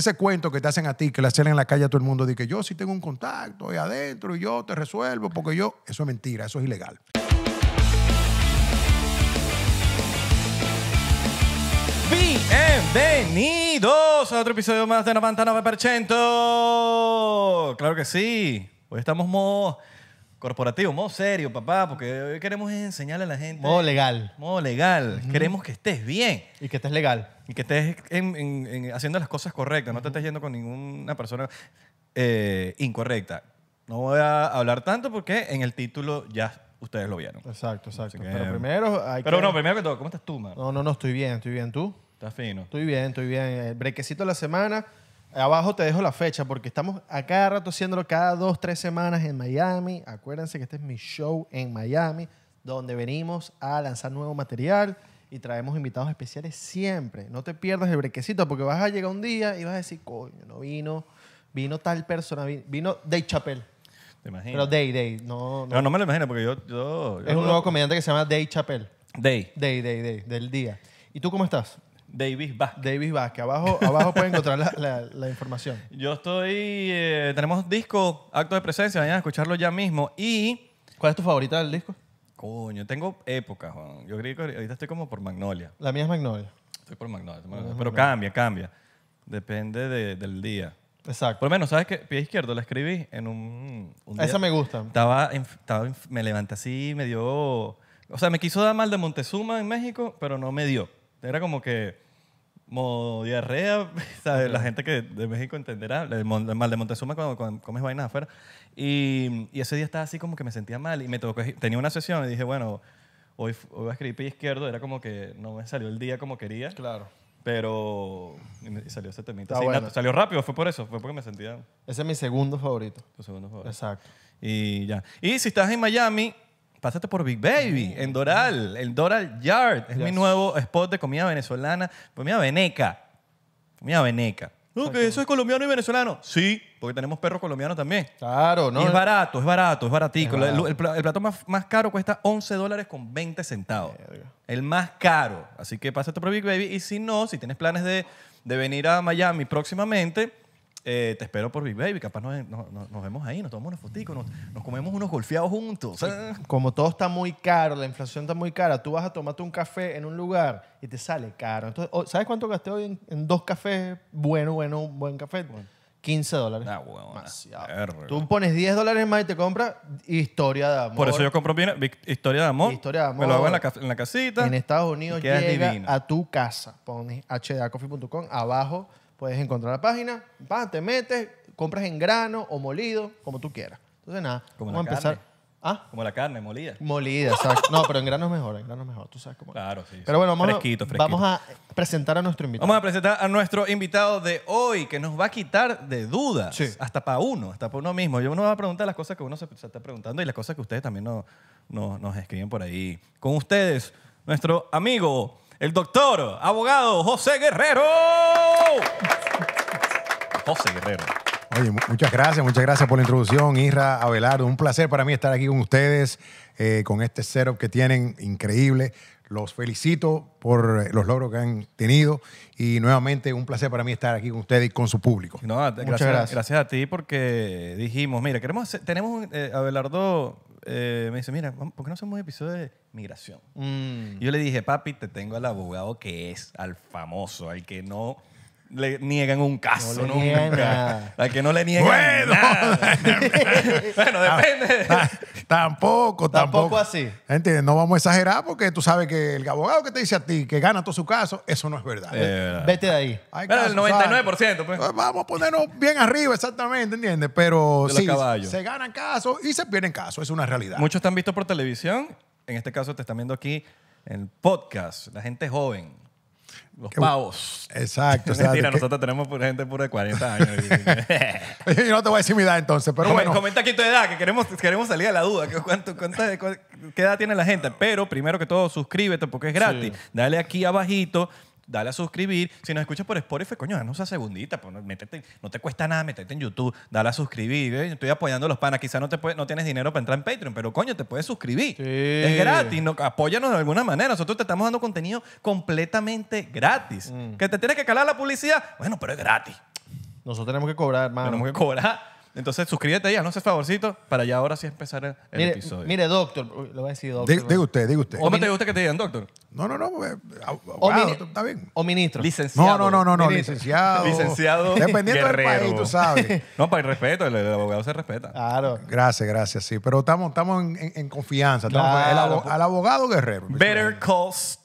ese cuento que te hacen a ti, que le hacen en la calle a todo el mundo, de que yo sí tengo un contacto ahí adentro y yo te resuelvo, porque yo, eso es mentira, eso es ilegal. Bienvenidos a otro episodio más de 99%. Claro que sí. Hoy estamos corporativo, modo serio, papá, porque hoy queremos enseñarle a la gente. Modo legal. Modo legal. Queremos que estés bien. Y que estés legal. Y que estés haciendo las cosas correctas. No te estés yendo con ninguna persona eh, incorrecta. No voy a hablar tanto porque en el título ya ustedes lo vieron. Exacto, exacto. pero em, primero hay Pero no, primero que todo, ¿cómo estás tú, man? No, no, no, estoy bien, estoy bien. ¿Tú? Estás fino. Estoy bien, estoy bien. Eh, brequecito la semana. Abajo te dejo la fecha porque estamos a cada rato haciéndolo cada dos, tres semanas en Miami. Acuérdense que este es mi show en Miami, donde venimos a lanzar nuevo material y traemos invitados especiales siempre. No te pierdas el brequecito porque vas a llegar un día y vas a decir, coño, no vino, vino tal persona, vino Dave Chappelle. ¿Te imaginas? Pero Dave, Day no, no. me lo imagino porque yo... yo, es un nuevo comediante que se llama Dave Chappelle. Day. Day, Day, Day, del día. ¿Y tú cómo estás? Davis Vázquez. Davis Vázquez. Abajo, abajo pueden encontrar la, información. Yo estoy. Eh, tenemos disco, acto de presencia, vayan a escucharlo ya mismo. Y. ¿Cuál es tu favorita del disco? Coño, tengo épocas, Juan. Yo creo que ahorita estoy como por Magnolia. La mía es Magnolia. Estoy por Magnolia. Pero cambia, cambia. Depende del día. Exacto. Por lo menos, ¿sabes qué? Pie izquierdo la escribí en un. un Esa me gusta. Estaba, me levanté así, me dio. O sea, me quiso dar mal de Montezuma en México, pero no me dio. Era como que modo diarrea, la gente que de México entenderá, el mal de Montezuma cuando, comes vainas afuera. Y, ese día estaba así como que me sentía mal y me tocó, tenía una sesión y dije, bueno, hoy, voy a escribir pie izquierdo, era como que no me salió el día como quería. Claro. Pero y salió ese temita. Ah, salió rápido, fue por eso, fue porque me sentía... Ese es mi segundo favorito. Tu segundo favorito. Exacto. Y ya. Y si estás en Miami, Pásate por Big Baby, en Doral, en Doral Yard. Es mi nuevo spot de comida venezolana, comida pues veneca. Comida veneca. No, eso es colombiano y venezolano. Sí, porque tenemos perros colombianos también. Claro, ¿no? Y es barato, es barato, es baratico. el, plato más, más, caro cuesta 11 dólares con 20 centavos. El más caro. Así que pásate por Big Baby. Y si no, si tienes planes de, de venir a Miami próximamente, eh, te espero por Big Baby, capaz nos, vemos ahí, nos tomamos unos fotitos, nos, comemos unos golfeados juntos. Como todo está muy caro, la inflación está muy cara, tú vas a tomarte un café en un lugar y te sale caro. Entonces, oh, ¿Sabes cuánto gasté hoy en, dos cafés? Bueno, bueno, un buen café. 15 dólares. Ah, ah Tú pones 10 dólares más y te compras historia de amor. Por eso yo compro bien, historia de amor. Historia de amor. Me lo hago en la, casita. En Estados Unidos llega a tu casa. Pones hdacoffee.com abajo Puedes encontrar la página, te metes, compras en grano o molido, como tú quieras. Entonces, nada, como vamos a empezar. ¿Ah? Como la carne, molida. Molida, exacto. No, pero en grano es mejor, en grano es mejor, tú sabes cómo. Claro, sí. Pero bueno, vamos, a, presentar a nuestro invitado. Vamos a presentar a nuestro invitado de hoy, que nos va a quitar de dudas. Hasta para uno, hasta para uno mismo. Yo uno va a preguntar las cosas que uno se, está preguntando y las cosas que ustedes también nos escriben por ahí. Con ustedes, nuestro amigo el doctor, abogado José Guerrero. José Guerrero. Oye, muchas gracias, muchas gracias por la introducción, Isra Abelardo. Un placer para mí estar aquí con ustedes, eh, con este setup que tienen, increíble. Los felicito por eh, los logros que han tenido y nuevamente un placer para mí estar aquí con ustedes y con su público. Muchas gracias, gracias. a ti porque dijimos, mira, queremos tenemos, eh, Abelardo eh, me dice, mira, ¿por qué no hacemos un episodio de migración? Mm. yo le dije, papi, te tengo al abogado que es, al famoso, al que no le niegan un caso no La que no le niegan bueno, bueno, ah, depende. tampoco, tampoco. así. Gente, no vamos a exagerar porque tú sabes que el abogado que te dice a ti que gana todo su caso, eso no es verdad. Eh, vete de ahí. el 99%. Pues. pues. Vamos a ponernos bien arriba, exactamente, ¿entiendes? Pero sí, se ganan casos y se pierden casos, es una realidad. Muchos te han visto por televisión, en este caso te están viendo aquí en el podcast, la gente joven. Los pavos. Exacto. o nosotros tenemos gente pura de 40 años. yo no te voy a decir mi edad entonces, pero bueno. Comenta aquí tu edad, que queremos, queremos salir a la duda. Que ¿Qué edad tiene la gente? Pero primero que todo, suscríbete porque es gratis. Dale aquí abajito dale a suscribir. Si nos escuchas por Spotify, coño, danos esa segundita, pues, no te cuesta nada, meterte en YouTube, dale a suscribir. Estoy apoyando a los panas, quizás no, no tienes dinero para entrar en Patreon, pero coño, te puedes suscribir. Es gratis, apóyanos de alguna manera. Nosotros te estamos dando contenido completamente gratis. Mm. Que te tienes que calar la publicidad, bueno, pero es gratis. Nosotros tenemos que cobrar, hermano. Tenemos que cobrar. Entonces suscríbete ya, no sé, favorcito, para ya ahora sí empezar el, episodio. Mire, doctor, lo voy a decir, doctor. Diga, usted, diga usted. ¿Cómo te gusta que te digan, doctor? No, no, no, eh, está bien. O ministro. Licenciado. No, no, no, no, no. licenciado. Licenciado. Dependiendo del país, tú sabes. no, para el respeto, el, abogado se respeta. Claro. Gracias, gracias, sí. Pero estamos, estamos en, confianza. al abogado guerrero. Better calls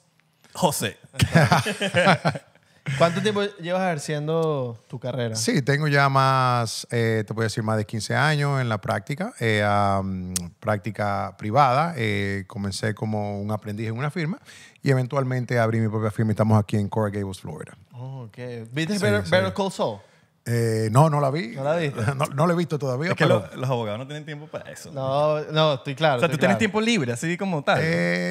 José. ¿Cuánto tiempo llevas ejerciendo tu carrera? Sí, tengo ya más, eh, te voy a decir, más de 15 años en la práctica, eh, práctica privada. Eh, comencé como un aprendiz en una firma y eventualmente abrí mi propia firma y estamos aquí en Coral Gables, Florida. Oh, ¿Viste sí, Better, no, no la vi. No la viste. No, la he visto todavía. Es que los abogados no tienen tiempo para eso. No, no, estoy claro. O sea, tú tienes tiempo libre, así como tal.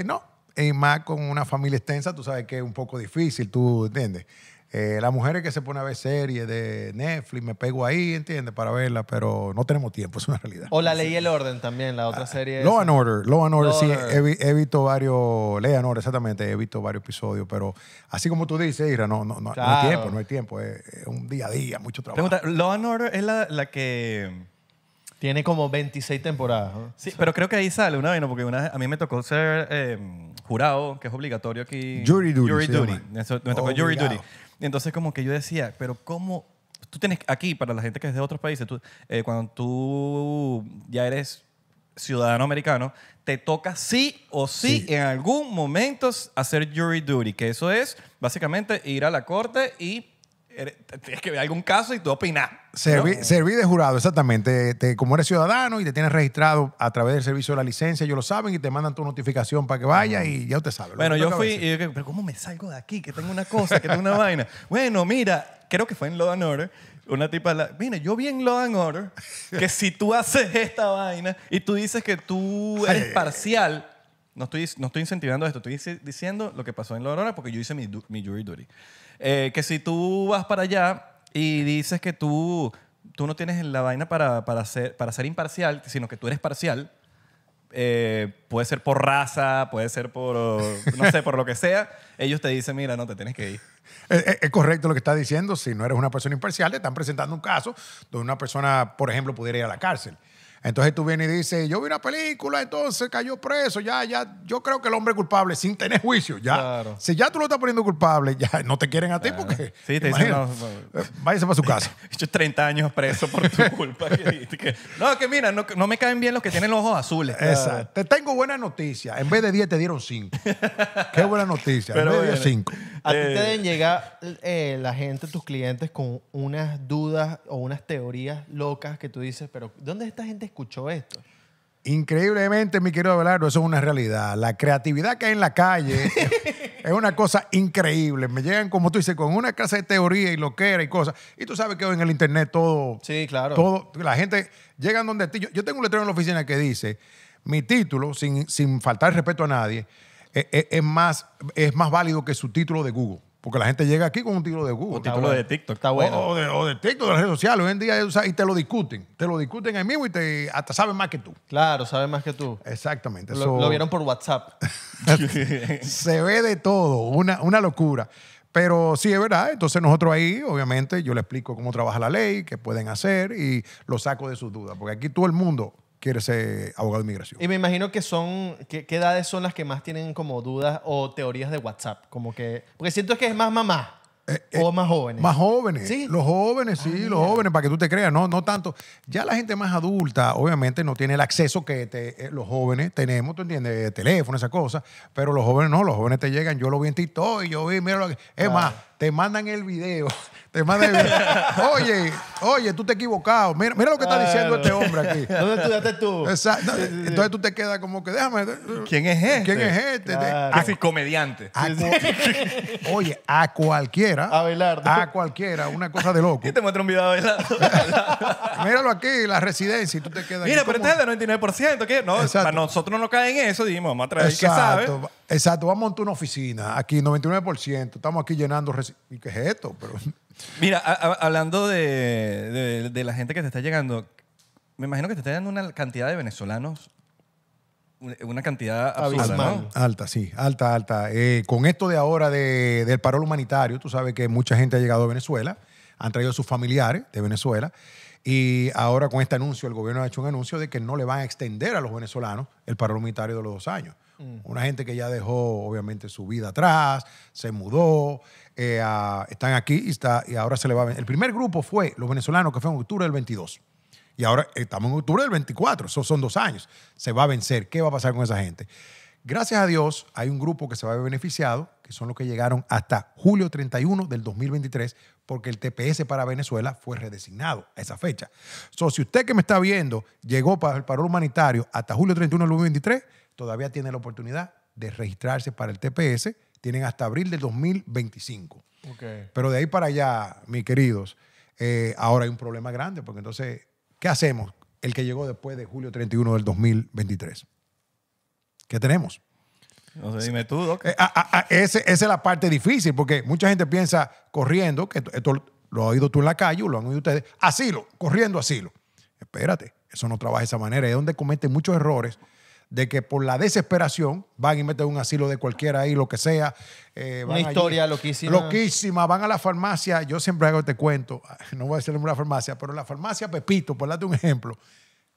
no y más con una familia extensa, tú sabes que es un poco difícil, tú entiendes. Eh, las mujeres que se pone a ver series de Netflix, me pego ahí, ¿entiendes? Para verla, pero no tenemos tiempo, es una realidad. O la ley y el orden también, la otra ah, serie. Law and Order, Law and Order, sí, He, visto varios, Ley and Order, exactamente, he visto varios episodios, pero así como tú dices, Ira, no, no, no, no hay tiempo, no hay tiempo, es, un día a día, mucho trabajo. Law and Order es la que tiene como 26 temporadas. Sí, pero creo que ahí sale una vez, porque una, a mí me tocó ser em, jurado, que es obligatorio aquí. Jury duty. Jury duty. me tocó jury duty. entonces como que yo decía, pero ¿cómo? Tú tienes, aquí, para la gente que es de otros países, tú, eh, cuando tú ya eres ciudadano americano, te toca sí o sí, Sí. en algún momento hacer jury duty, que eso es básicamente ir a la corte y tienes que ver algún caso y tú opinas. Serví, de jurado, exactamente. como eres ciudadano y te tienes registrado a través del servicio de la licencia, ellos lo saben y te mandan tu notificación para que vaya y ya usted sabe. Bueno, yo fui y yo, pero ¿cómo me salgo de aquí? Que tengo una cosa, que tengo una vaina. Bueno, mira, creo que fue en Law and Order. Una tipa, la- mira, yo vi en Law Order que si tú haces esta vaina y tú dices que tú eres parcial, no estoy, no estoy incentivando esto, estoy diciendo lo que pasó en Law Order porque yo hice mi, mi jury duty. Eh, que si tú vas para allá y dices que tú, no tienes la vaina para, ser, imparcial, sino que tú eres parcial, eh, puede ser por raza, puede ser por, no sé, por lo que sea, ellos te dicen, mira, no, te tienes que ir. Es, correcto lo que está diciendo, si no eres una persona imparcial, te están presentando un caso donde una persona, por ejemplo, pudiera ir a la cárcel. Entonces tú vienes y dices, yo vi una película, entonces cayó preso, ya, ya, yo creo que el hombre culpable sin tener juicio, ya. Si ya tú lo estás poniendo culpable, ya no te quieren a ti porque... Sí, te dicen, eh, váyase para su casa. He hecho 30 años preso por tu culpa. que, no, que mira, no, me caen bien los que tienen los ojos azules. Exacto. Te tengo buena noticia. En vez de 10 te dieron 5. Qué buena noticia. en vez de 10, 5. A ti te eh. deben llegar eh, la gente, tus clientes, con unas dudas o unas teorías locas que tú dices, pero ¿dónde esta gente escuchó esto? Increíblemente, mi querido Abelardo, eso es una realidad. La creatividad que hay en la calle es una cosa increíble. Me llegan, como tú dices, con una clase de teoría y loquera y cosas. Y tú sabes que hoy en el internet todo. Sí, claro. Todo, la gente llega donde ti. Yo, tengo un letrero en la oficina que dice: mi título, sin, sin faltar respeto a nadie, eh, eh, es, más, es más válido que su título de Google. Porque la gente llega aquí con un título de Google. o título de TikTok, está bueno. O, de, TikTok, de las redes sociales. Hoy en día, y te lo discuten. Te lo discuten ahí mismo y te, hasta saben más que tú. Claro, saben más que tú. Exactamente. Lo, vieron por WhatsApp. se ve de todo, una, una locura. Pero sí, es verdad. Entonces nosotros ahí, obviamente, yo le explico cómo trabaja la ley, qué pueden hacer y lo saco de sus dudas. Porque aquí todo el mundo quiere ser abogado de inmigración. Y me imagino que son, ¿qué edades son las que más tienen como dudas o teorías de WhatsApp? Como que, porque siento que es más mamá. Eh, eh, o más jóvenes. Más jóvenes. ¿Sí? Los jóvenes, sí, los jóvenes, para que tú te creas, no, no tanto. Ya la gente más adulta, obviamente, no tiene el acceso que te, eh, los jóvenes tenemos, ¿tú entiendes? Teléfono, esas cosas. Pero los jóvenes no, los jóvenes te llegan. Yo lo vi en TikTok y yo vi, mira lo que. Es más, te mandan el video Oye, oye, tú te has equivocado. Mira, mira lo que está diciendo este hombre aquí. ¿Dónde estudiaste tú? Exacto. Entonces tú te quedas como que déjame. Eh, ¿Quién es este? ¿Quién es este? Así, ah, comediante. oye, a cualquiera. A bailar. A cualquiera, una cosa de loco. Y te muestra un video Míralo aquí, la residencia, tú te quedas. Mira, pero este es del 99%. ¿qué? No, para nosotros no cae en eso. Dijimos, vamos a traer Exacto. sabe. Exacto, vamos a montar una oficina. Aquí, 99%. Estamos aquí llenando. ¿Qué es esto? Pero. Mira, hablando de, la gente que te está llegando, me imagino que te está llegando una cantidad de venezolanos, una cantidad Alta, sí, alta, alta. Eh, con esto de ahora de- del paro humanitario, tú sabes que mucha gente ha llegado a Venezuela, han traído a sus familiares de Venezuela, y ahora con este anuncio, el gobierno ha hecho un anuncio de que no le van a extender a los venezolanos el paro humanitario de los dos años. Mm. Una gente que ya dejó, obviamente, su vida atrás, se mudó, eh, están aquí y, está, y ahora se le va a... El primer grupo fue los venezolanos, que fue en octubre del 22. Y ahora eh, estamos en octubre del 24, son dos años. Se va a vencer. ¿Qué va a pasar con esa gente? Gracias a Dios, hay un grupo que se va a ver beneficiado, que son los que llegaron hasta julio 31 del 2023, porque el TPS para Venezuela fue redesignado a esa fecha. So, si usted que me está viendo llegó para el paro humanitario hasta julio 31 del 2023, todavía tienen la oportunidad de registrarse para el TPS. Tienen hasta abril del 2025. Pero de ahí para allá, mis queridos, eh, ahora hay un problema grande, porque entonces, ¿qué hacemos? El que llegó después de julio 31 del 2023. ¿Qué tenemos? No sé, dime tú, Doc. Eh, ah, ah, ah, esa es la parte difícil, porque mucha gente piensa corriendo, que esto lo ha oído tú en la calle, lo han oído ustedes, asilo, corriendo asilo. Espérate, eso no trabaja de esa manera. Es donde cometen muchos errores de que por la desesperación van y meten un asilo de cualquiera ahí, lo que sea. Eh, una historia loquísima. Loquísima, van a la farmacia, yo siempre hago este cuento, no voy a decir el la farmacia, pero la farmacia Pepito, por darte un ejemplo,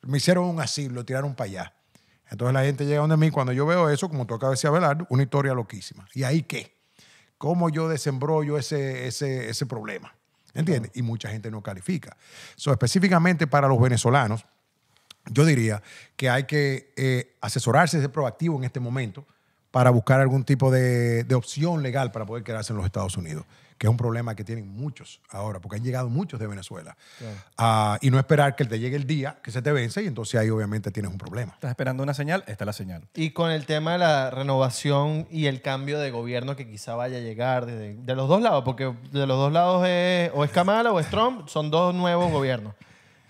me hicieron un asilo, tiraron para allá. Entonces la gente llega donde mí, cuando yo veo eso, como tú acabas de decir, una historia loquísima. ¿Y ahí qué? ¿Cómo yo desembrollo ese, ese, ese problema? ¿Entiendes? Y mucha gente no califica. Eso específicamente para los venezolanos, yo diría que hay que eh, asesorarse, ser proactivo en este momento para buscar algún tipo de, opción legal para poder quedarse en los Estados Unidos, que es un problema que tienen muchos ahora, porque han llegado muchos de Venezuela. Ah, y no esperar que te llegue el día que se te vence y entonces ahí obviamente tienes un problema. Estás esperando una señal, está la señal. Y con el tema de la renovación y el cambio de gobierno que quizá vaya a llegar de los dos lados, porque de los dos lados es, o es Kamala o es Trump, son dos nuevos gobiernos.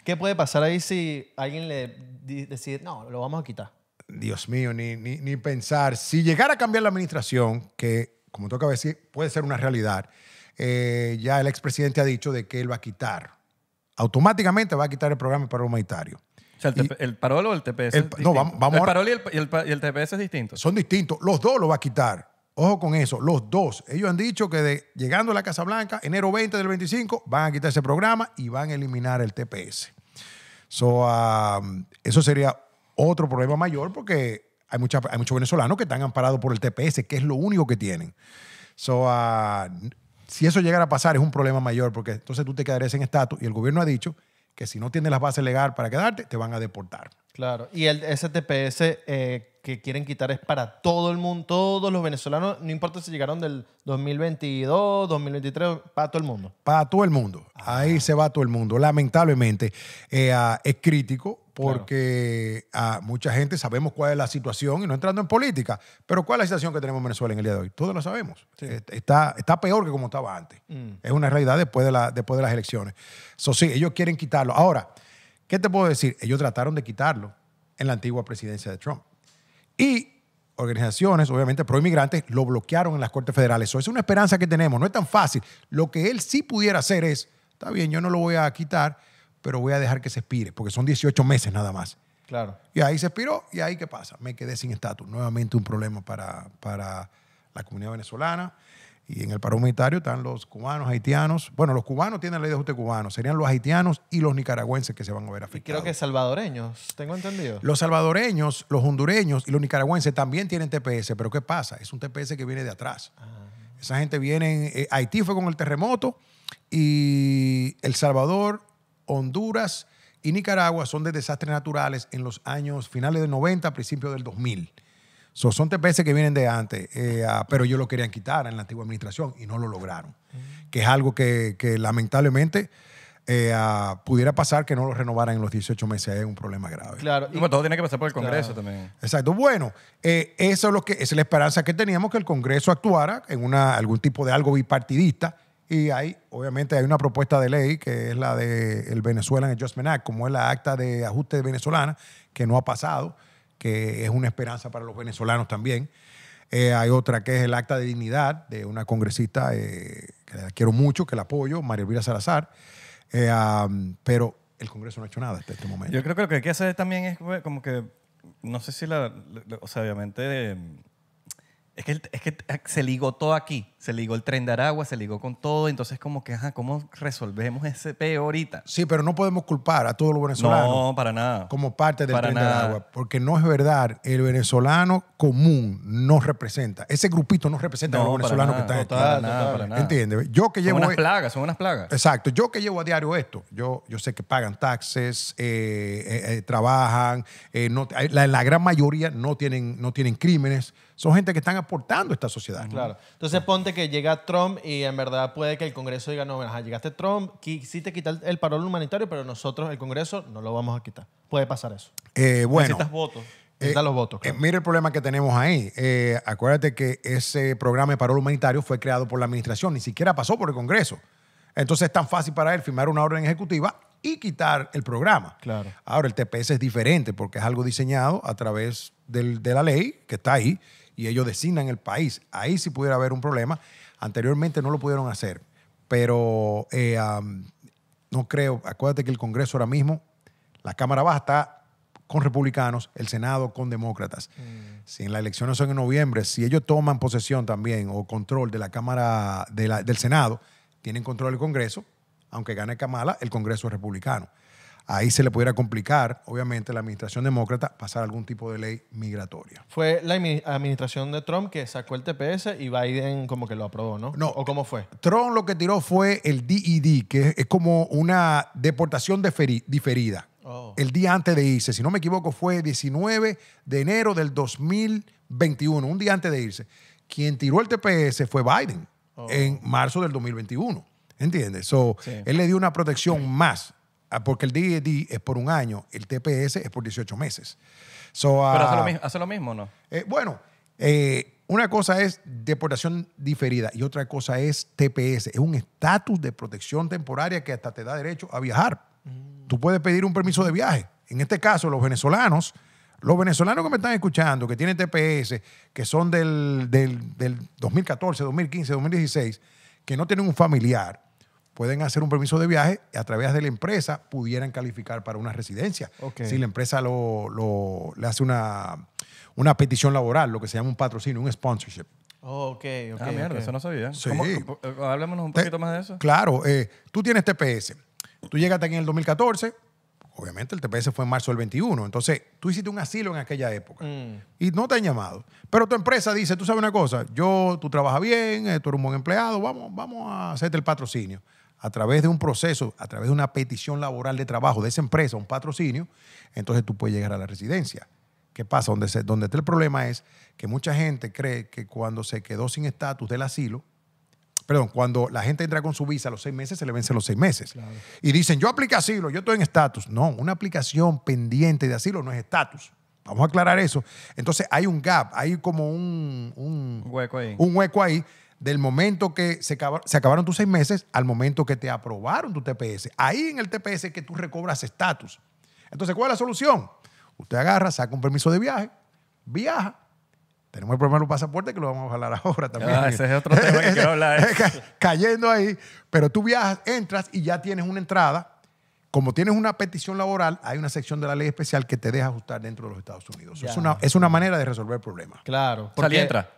¿Qué puede pasar ahí si alguien le decide, no, lo vamos a quitar? Dios mío, ni, pensar. Si llegara a cambiar la administración, que como toca decir, puede ser una realidad, eh, ya el expresidente ha dicho de que él va a quitar, automáticamente va a quitar el programa para humanitario. O sea, el, o el TPS. El- no, vamos- El y el, TPS es distinto. Son distintos. Los dos lo va a quitar. Ojo con eso, los dos. Ellos han dicho que llegando a la Casa Blanca, enero 20 del 25, van a quitar ese programa y van a eliminar el TPS. So, um, eso sería otro problema mayor porque hay, mucha, muchos venezolanos que están amparados por el TPS, que es lo único que tienen. So, uh, si eso llegara a pasar, es un problema mayor porque entonces tú te quedarías en estatus y el gobierno ha dicho que si no tienes las bases legales para quedarte, te van a deportar. Claro, y el STPS eh, que quieren quitar es para todo el mundo, todos los venezolanos, no importa si llegaron del 2022, 2023, para todo el mundo. Para todo el mundo, ahí ah. se va todo el mundo. Lamentablemente eh, ah, es crítico porque a ah, mucha gente sabemos cuál es la situación, y no entrando en política, pero cuál es la situación que tenemos en Venezuela en el día de hoy. Todos lo sabemos. Eh, está, está peor que como estaba antes. Mm. Es una realidad después de, la, después de las elecciones. Eso sí, ellos quieren quitarlo. Ahora, ¿qué te puedo decir? Ellos trataron de quitarlo en la antigua presidencia de Trump. Y organizaciones, obviamente proinmigrantes, lo bloquearon en las Cortes Federales. Eso es una esperanza que tenemos. No es tan fácil. Lo que él sí pudiera hacer es, está bien, yo no lo voy a quitar, pero voy a dejar que se expire, porque son 18 meses nada más. Claro. Y ahí se expiró, y ahí qué pasa, me quedé sin estatus. Nuevamente un problema para, para la comunidad venezolana. Y en el paro humanitario están los cubanos, haitianos. Bueno, los cubanos tienen la ley de ajuste cubano. Serían los haitianos y los nicaragüenses que se van a ver afectados. Y creo que salvadoreños, tengo entendido. Los salvadoreños, los hondureños y los nicaragüenses también tienen TPS. Pero ¿qué pasa? Es un TPS que viene de atrás. Ah. Esa gente viene... Eh, Haití fue con el terremoto y El Salvador Honduras y Nicaragua son de desastres naturales en los años finales del 90, principios del 2000. So, son TPS que vienen de antes, eh, pero ellos lo querían quitar en la antigua administración y no lo lograron, mm. que es algo que, lamentablemente eh, pudiera pasar que no lo renovaran en los 18 meses, es un problema grave. Claro, y todo tiene que pasar por el Congreso también. Exacto, bueno, eh, eso es lo que es la esperanza que teníamos que el Congreso actuara en una, algún tipo de algo bipartidista y hay, obviamente, hay una propuesta de ley que es la del el Venezuelan Adjustment Act, como es la acta de ajuste venezolana, que no ha pasado, que es una esperanza para los venezolanos también. Eh, hay otra que es el acta de dignidad de una congresista eh, que quiero mucho, que la apoyo, María Elvira Salazar. Eh, pero el Congreso no ha hecho nada hasta este momento. Yo creo que lo que hay que hacer también es como que, no sé si la o sea, obviamente em, es que, es que ah, se ligó todo aquí, se ligó el tren de Aragua, se ligó con todo, entonces como que, ajá, ¿cómo resolvemos ese peor? ahorita? Sí, pero no podemos culpar a todos los venezolanos. No, para nada. Como parte del tren de Aragua, porque no es verdad, el venezolano común no representa, ese grupito no representa a los venezolanos que están aquí. Nada, para nada. ¿Entiendes? Yo que llevo... Son unas e- plagas, son unas plagas. Exacto, yo que llevo a diario esto, yo, yo sé que pagan taxes, eh, eh, eh, trabajan, la, la, gran mayoría no tienen, no tienen crímenes son gente que están aportando a esta sociedad. Claro. Entonces ponte que llega Trump y en verdad puede que el Congreso diga, no, llegaste Trump, quisiste quitar el paro humanitario, pero nosotros, el Congreso, no lo vamos a quitar. Puede pasar eso. Eh, bueno. Necesitas votos. Eh, los votos. Eh, mira el problema que tenemos ahí. Eh, acuérdate que ese programa de parol humanitario fue creado por la administración, ni siquiera pasó por el Congreso. Entonces es tan fácil para él firmar una orden ejecutiva y quitar el programa. Claro. Ahora, el TPS es diferente porque es algo diseñado a través de la ley que está ahí, y ellos designan el país. Ahí sí pudiera haber un problema. Anteriormente no lo pudieron hacer, pero eh, no creo. Acuérdate que el Congreso ahora mismo, la Cámara Baja está con republicanos, el Senado con demócratas. Mm. Si en las elecciones son en noviembre, si ellos toman posesión también o control de la Cámara del Senado, tienen control del Congreso, aunque gane Kamala, el Congreso es republicano ahí se le pudiera complicar, obviamente, la administración demócrata pasar algún tipo de ley migratoria. Fue la administración de Trump que sacó el TPS y Biden como que lo aprobó, ¿no? No. ¿O cómo fue? Trump lo que tiró fue el DID, e que es como una deportación diferida. Oh. El día antes de irse, si no me equivoco, fue 19 de enero del 2021, un día antes de irse. Quien tiró el TPS fue Biden oh. en marzo del 2021. ¿Entiendes? So, Él le dio una protección más Ah, porque el DED es por un año, el TPS es por 18 meses. ¿Pero ah, hace lo, mismo, no? Eh, bueno, eh, una cosa es deportación diferida y otra cosa es TPS. Es un estatus de protección temporaria que hasta te da derecho a viajar. Tú puedes pedir un permiso de viaje. En este caso, los venezolanos, los venezolanos que me están escuchando, que tienen TPS, que son del, del 2014, 2015, 2016, que no tienen un familiar, pueden hacer un permiso de viaje y a través de la empresa pudieran calificar para una residencia. Si la empresa le hace una, una petición laboral, lo que se llama un patrocinio, un sponsorship. Oh, ok, ok. Ah, mierda, eso no sabía. Sí. Eh, un poquito más de eso. Claro, eh, tú tienes TPS. Tú llegaste aquí en el 2014. Obviamente el TPS fue en marzo del 21. Entonces, tú hiciste un asilo en aquella época mm. y no te han llamado. Pero tu empresa dice, tú sabes una cosa, yo, tú trabajas bien, eh, tú eres un buen empleado, vamos, vamos a hacerte el patrocinio a través de un proceso, a través de una petición laboral de trabajo de esa empresa, un patrocinio, entonces tú puedes llegar a la residencia. ¿Qué pasa? Donde, está el problema es que mucha gente cree que cuando se quedó sin estatus del asilo, perdón, cuando la gente entra con su visa a los seis meses, se le vence los seis meses. Y dicen, yo apliqué asilo, yo estoy en estatus. No, una aplicación pendiente de asilo no es estatus. Vamos a aclarar eso. Entonces hay un gap, hay como un, un hueco ahí. Un hueco ahí del momento que se, acabaron tus seis meses al momento que te aprobaron tu TPS. Ahí en el TPS que tú recobras estatus. Entonces, ¿cuál es la solución? Usted agarra, saca un permiso de viaje, viaja. Tenemos el problema de los pasaportes que lo vamos a hablar ahora ah, también. ese es otro tema que hablar. Cayendo ahí. Pero tú viajas, entras y ya tienes una entrada. Como tienes una petición laboral, hay una sección de la ley especial que te deja ajustar dentro de los Estados Unidos. Es una, es una, manera de resolver problemas. Claro. por y entra.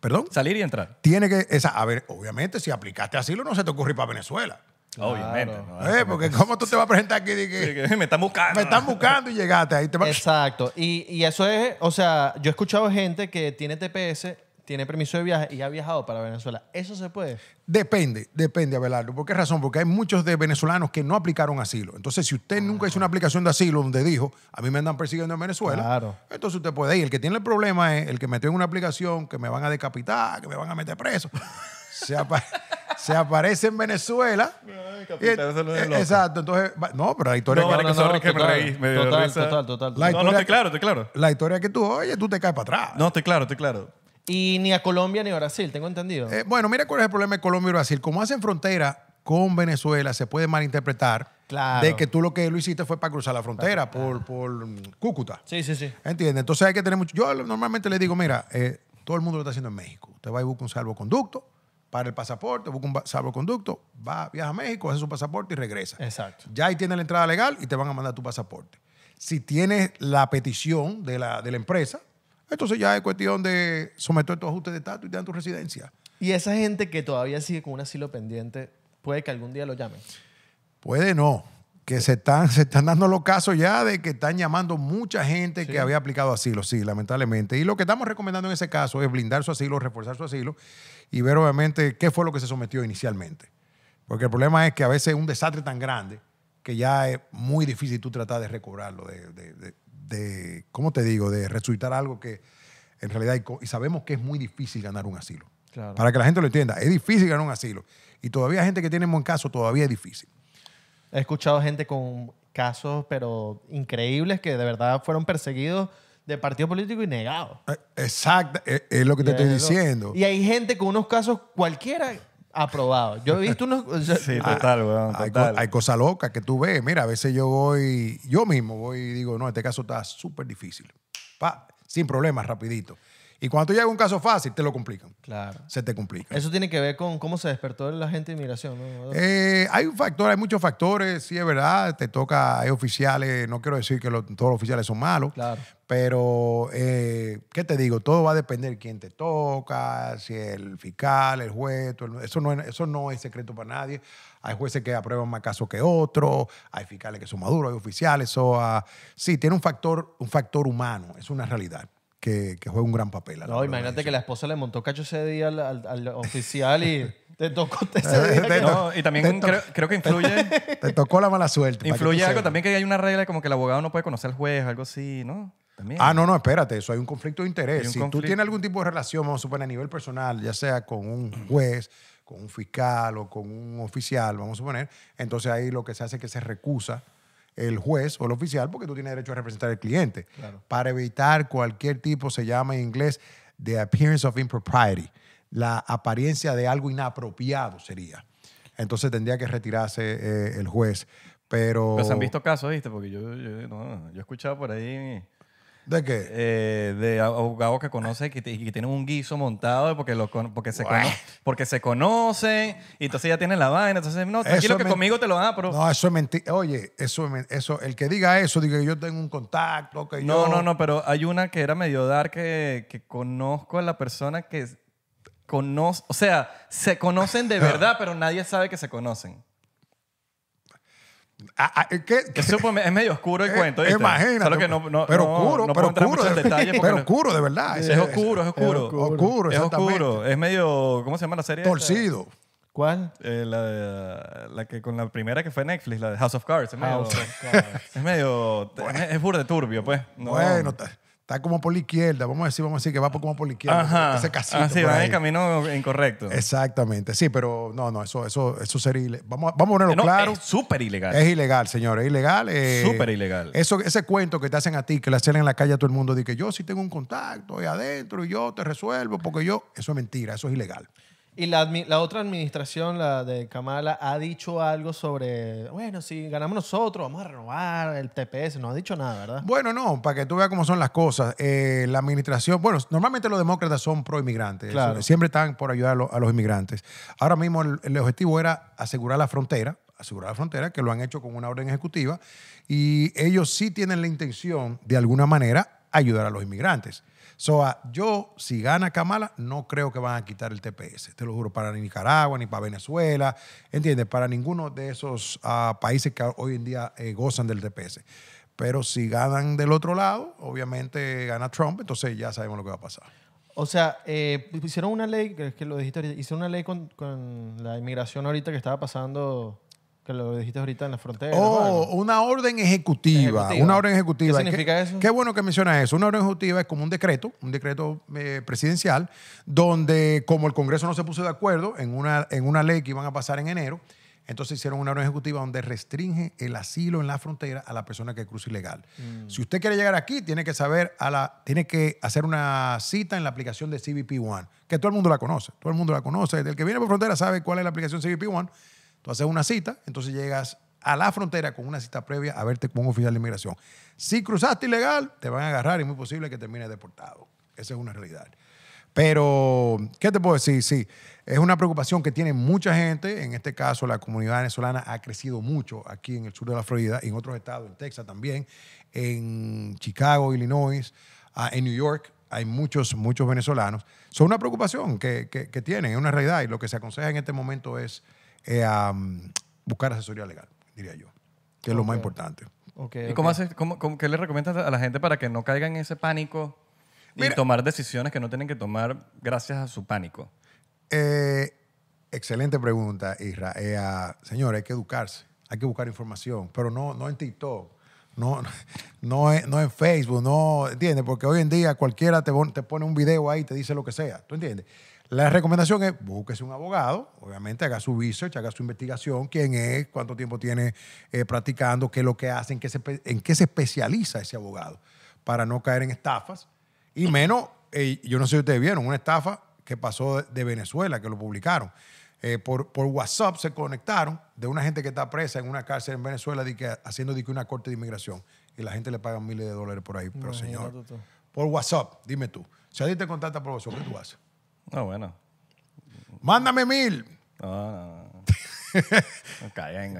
¿Perdón? Salir y entrar. Tiene que. Esa, a ver, obviamente, si aplicaste asilo, no se te ocurre ir para Venezuela. Obviamente. eh, porque cómo tú te vas a presentar aquí de que, me están buscando. Me están buscando y llegaste ahí. Te Exacto. Y, y, eso es, o sea, yo he escuchado gente que tiene TPS tiene permiso de viaje y ha viajado para Venezuela. ¿Eso se puede? Depende, depende, Abelardo. ¿Por qué razón? Porque hay muchos de venezolanos que no aplicaron asilo. Entonces, si usted nunca hizo una aplicación de asilo donde dijo, a mí me andan persiguiendo en Venezuela, entonces usted puede ir. El que tiene el problema es el que metió en una aplicación que me van a decapitar, que me van a meter preso. se, aparece en Venezuela. E-, exacto, entonces, no, pero la historia que, no, total, total, no, no, estoy claro, estoy claro. La historia que tú oye, tú te caes para atrás. No, estoy claro, estoy claro. Y ni a Colombia ni a Brasil, tengo entendido. Eh, bueno, mira cuál es el problema de Colombia y Brasil. Como hacen frontera con Venezuela, se puede malinterpretar de que tú lo que lo hiciste fue para cruzar la frontera por, Cúcuta. Sí, sí, sí. ¿Entiendes? Entonces hay que tener mucho... Yo normalmente le digo, mira, eh, todo el mundo lo está haciendo en México. Usted va y busca un salvoconducto para el pasaporte, busca un salvoconducto, va, viaja a México, hace su pasaporte y regresa. Exacto. Ya ahí tiene la entrada legal y te van a mandar tu pasaporte. Si tienes la petición de la empresa, entonces ya es cuestión de someter tu ajuste de estatus y te tu residencia. Y esa gente que todavía sigue con un asilo pendiente, puede que algún día lo llamen. Puede no, que se están, se están dando los casos ya de que están llamando mucha gente que había aplicado asilo, sí, lamentablemente. Y lo que estamos recomendando en ese caso es blindar su asilo, reforzar su asilo y ver obviamente qué fue lo que se sometió inicialmente. Porque el problema es que a veces es un desastre tan grande que ya es muy difícil tú tratar de recobrarlo, de, de, de, de, ¿cómo te digo?, de resucitar algo que en realidad, y sabemos que es muy difícil ganar un asilo. Para que la gente lo entienda, es difícil ganar un asilo. Y todavía gente que tiene buen caso, todavía es difícil. He escuchado gente con casos, pero increíbles, que de verdad fueron perseguidos de partido político y negados. Eh, Exacto, eh, es lo que te estoy diciendo. Y hay gente con unos casos cualquiera aprobado. Yo he visto unos... sí, ah, total, weón, hay, hay cosas locas que tú ves. Mira, a veces yo voy, yo mismo voy y digo, no, este caso está súper difícil. Pa, sin problemas, rapidito. Y cuando tú llegas un caso fácil, te lo complican. Claro. Se te complica. Eso tiene que ver con cómo se despertó la gente de inmigración. ¿no? Eh, hay un factor, hay muchos factores, sí es verdad. Te toca, hay oficiales, no quiero decir que todos los oficiales son malos. Pero, eh, ¿qué te digo? Todo va a depender de quién te toca, si el fiscal, el juez. eso, no es, secreto para nadie. Hay jueces que aprueban más casos que otros, hay fiscales que son maduros, hay oficiales. Eso, ah, sí, tiene un factor, un factor humano, es una realidad que, juega un gran papel. No, imagínate que la esposa le montó cacho ese día al, oficial y te tocó ese y también creo, que influye, Te tocó la mala suerte. influye algo también que hay una regla como que el abogado no puede conocer al juez, algo así, ¿no? Ah, no, no, espérate, eso hay un conflicto de interés. Si tú tienes algún tipo de relación, vamos a suponer, a nivel personal, ya sea con un juez, con un fiscal o con un oficial, vamos a suponer, entonces ahí lo que se hace es que se recusa el juez o el oficial, porque tú tienes derecho a representar al cliente, para evitar cualquier tipo, se llama en inglés, the appearance of impropriety, la apariencia de algo inapropiado sería. Entonces tendría que retirarse eh, el juez. Pero... se han visto casos, ¿viste? Porque yo, yo, yo he escuchado por ahí ¿De qué? Eh, de abogado que conoce y que tienen un guiso montado porque, lo, porque, se porque se conocen y entonces ya tiene la vaina. Entonces, no, tranquilo que conmigo te lo da pero... No, eso es mentira. Oye, eso, el que diga eso, diga que yo tengo un contacto, que no, No, no, pero hay una que era medio dar que, que conozco a la persona que conoce, o sea, se conocen de verdad, pero nadie sabe que se conocen. Ah, ah, pues, es, medio oscuro el eh, cuento. Imagínate. Solo que no, no, pero oscuro, no, pero oscuro. Eh, de, pero oscuro, de verdad. Es, oscuro, es oscuro. Es oscuro, es oscuro. Es medio, ¿cómo se llama la serie? Torcido. ¿Cuál? Eh, la, de, la que con la primera que fue Netflix, la de House of Cards. Es medio, es medio, es, burde turbio, pues. bueno, está como por la izquierda, vamos a decir, vamos a decir que va como por la izquierda. Ese casito. Ah, sí, va en el camino incorrecto. Exactamente. Sí, pero no, no, eso, eso, eso sería ilegal. Vamos, vamos a ponerlo claro. Es súper ilegal. Es ilegal, señores. Es ilegal. Eh, súper ilegal. Eso, ese cuento que te hacen a ti, que le hacen en la calle a todo el mundo, de que yo sí tengo un contacto ahí adentro y yo te resuelvo, porque yo. Eso es mentira, eso es ilegal. Y la, otra administración, la de Kamala, ha dicho algo sobre, bueno, si ganamos nosotros, vamos a renovar el TPS. No ha dicho nada, ¿verdad? Bueno, no, para que tú veas cómo son las cosas. Eh, la administración, bueno, normalmente los demócratas son pro inmigrantes. Siempre están por ayudar a, los inmigrantes. Ahora mismo el objetivo era asegurar la frontera, asegurar la frontera, que lo han hecho con una orden ejecutiva, y ellos sí tienen la intención, de alguna manera, ayudar a los inmigrantes. So, ah, yo, si gana Kamala, no creo que van a quitar el TPS, te lo juro, para Nicaragua, ni para Venezuela, ¿entiendes? Para ninguno de esos ah, países que hoy en día eh, gozan del TPS. Pero si ganan del otro lado, obviamente gana Trump, entonces ya sabemos lo que va a pasar. O sea, eh, hicieron una ley, que lo dijiste, hicieron una ley con la inmigración ahorita que estaba pasando que lo dijiste ahorita en la frontera. Oh, una orden ejecutiva, Una orden ejecutiva. ¿Qué significa eso? Qué bueno que mencionas eso. Una orden ejecutiva es como un decreto, un decreto eh, presidencial, donde como el Congreso no se puso de acuerdo en una, en una ley que iban a pasar en enero, entonces hicieron una orden ejecutiva donde restringe el asilo en la frontera a la persona que cruza ilegal. Mm. Si usted quiere llegar aquí, tiene que saber a la, tiene que hacer una cita en la aplicación de CBP One, que todo el mundo la conoce. Todo el mundo la conoce. El que viene por frontera sabe cuál es la aplicación CBP One haces una cita, entonces llegas a la frontera con una cita previa a verte con un oficial de inmigración. Si cruzaste ilegal, te van a agarrar y es muy posible que termines deportado. Esa es una realidad. Pero, ¿qué te puedo decir? Sí, es una preocupación que tiene mucha gente. En este caso, la comunidad venezolana ha crecido mucho aquí en el sur de la Florida, en otros estados, en Texas también, en Chicago, Illinois, ah, en New York. Hay muchos, muchos venezolanos. Son una preocupación que, que tienen, es una realidad. Y lo que se aconseja en este momento es eh, buscar asesoría legal, diría yo, que es lo más importante. ¿Y Cómo, qué le recomiendas a la gente para que no caigan en ese pánico y tomar decisiones que no tienen que tomar gracias a su pánico? Eh, excelente pregunta, Isra. Eh, ah, señor, hay que educarse, hay que buscar información, pero no, no en TikTok. No, no, no en Facebook, no, ¿entiendes? Porque hoy en día cualquiera te, te pone un video ahí y te dice lo que sea, ¿tú entiendes? La recomendación es búsquese un abogado, obviamente haga su research, haga su investigación, quién es, cuánto tiempo tiene eh, practicando, qué es lo que hace, en qué, se, especializa ese abogado, para no caer en estafas. Y menos, yo no sé si ustedes vieron, una estafa que pasó de, Venezuela, que lo publicaron. Eh, por, WhatsApp se conectaron de una gente que está presa en una cárcel en Venezuela haciendo una corte de inmigración y la gente le paga miles de dólares por ahí. Pero señor, por WhatsApp, dime tú, si alguien te contacta por ¿qué tú haces? No, ah, bueno. Mándame mil. No, no, no.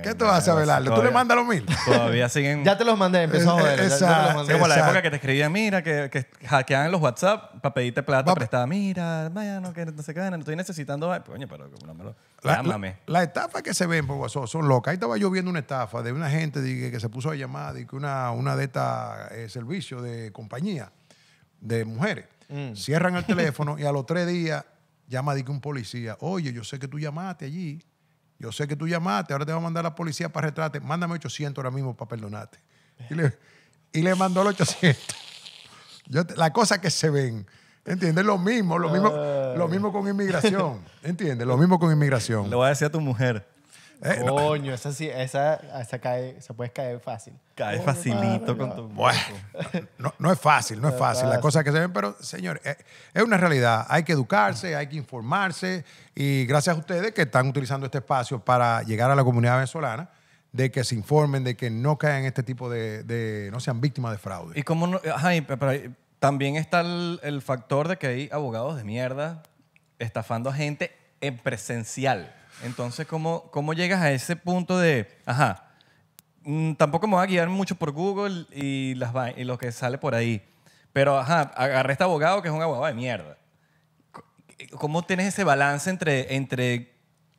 ¿Qué te vas a velar? ¿Tú le mandas los mil? Todavía siguen. Ya te los mandé, empezó a ver. Eh, es como la época que te escribían, mira, que, que hackeaban los WhatsApp para pedirte plata prestada. Mira, vaya, no, que no se quedan, no estoy necesitando. Ay, Coño, pero no me lo. La, estafa que se ven por pues, WhatsApp son locas. Ahí estaba yo viendo una estafa de una gente que, se puso a llamar de que una, una de estas eh, servicios de compañía de mujeres. Mm. Cierran el teléfono y a los tres días llama a un policía. Oye, yo sé que tú llamaste allí. Yo sé que tú llamaste. Ahora te va a mandar la policía para retrate. Mándame 800 ahora mismo para perdonarte. Y le, mandó los 800. la cosa que se ven. ¿Entiendes? Lo mismo, lo mismo, lo mismo con inmigración. ¿Entiendes? Lo mismo con inmigración. Lo voy a decir a tu mujer. Eh, Coño, esa sí, esa, cae, se puede caer fácil. Cae facilito con tu... Bueno, no, es fácil, no es fácil. Las cosas que se ven, pero señores, eh, es una realidad. Hay que educarse, hay que informarse y gracias a ustedes que están utilizando este espacio para llegar a la comunidad venezolana de que se informen, de que no caigan este tipo de, no sean víctimas de fraude. Y como pero también está el, el factor de que hay abogados de mierda estafando a gente en presencial. Entonces, ¿cómo, cómo llegas a ese punto de, ajá, mm, tampoco me voy a guiar mucho por Google y, las, y lo que sale por ahí, pero, ajá, agarré este abogado que es un abogado de mierda. ¿Cómo tienes ese balance entre, entre,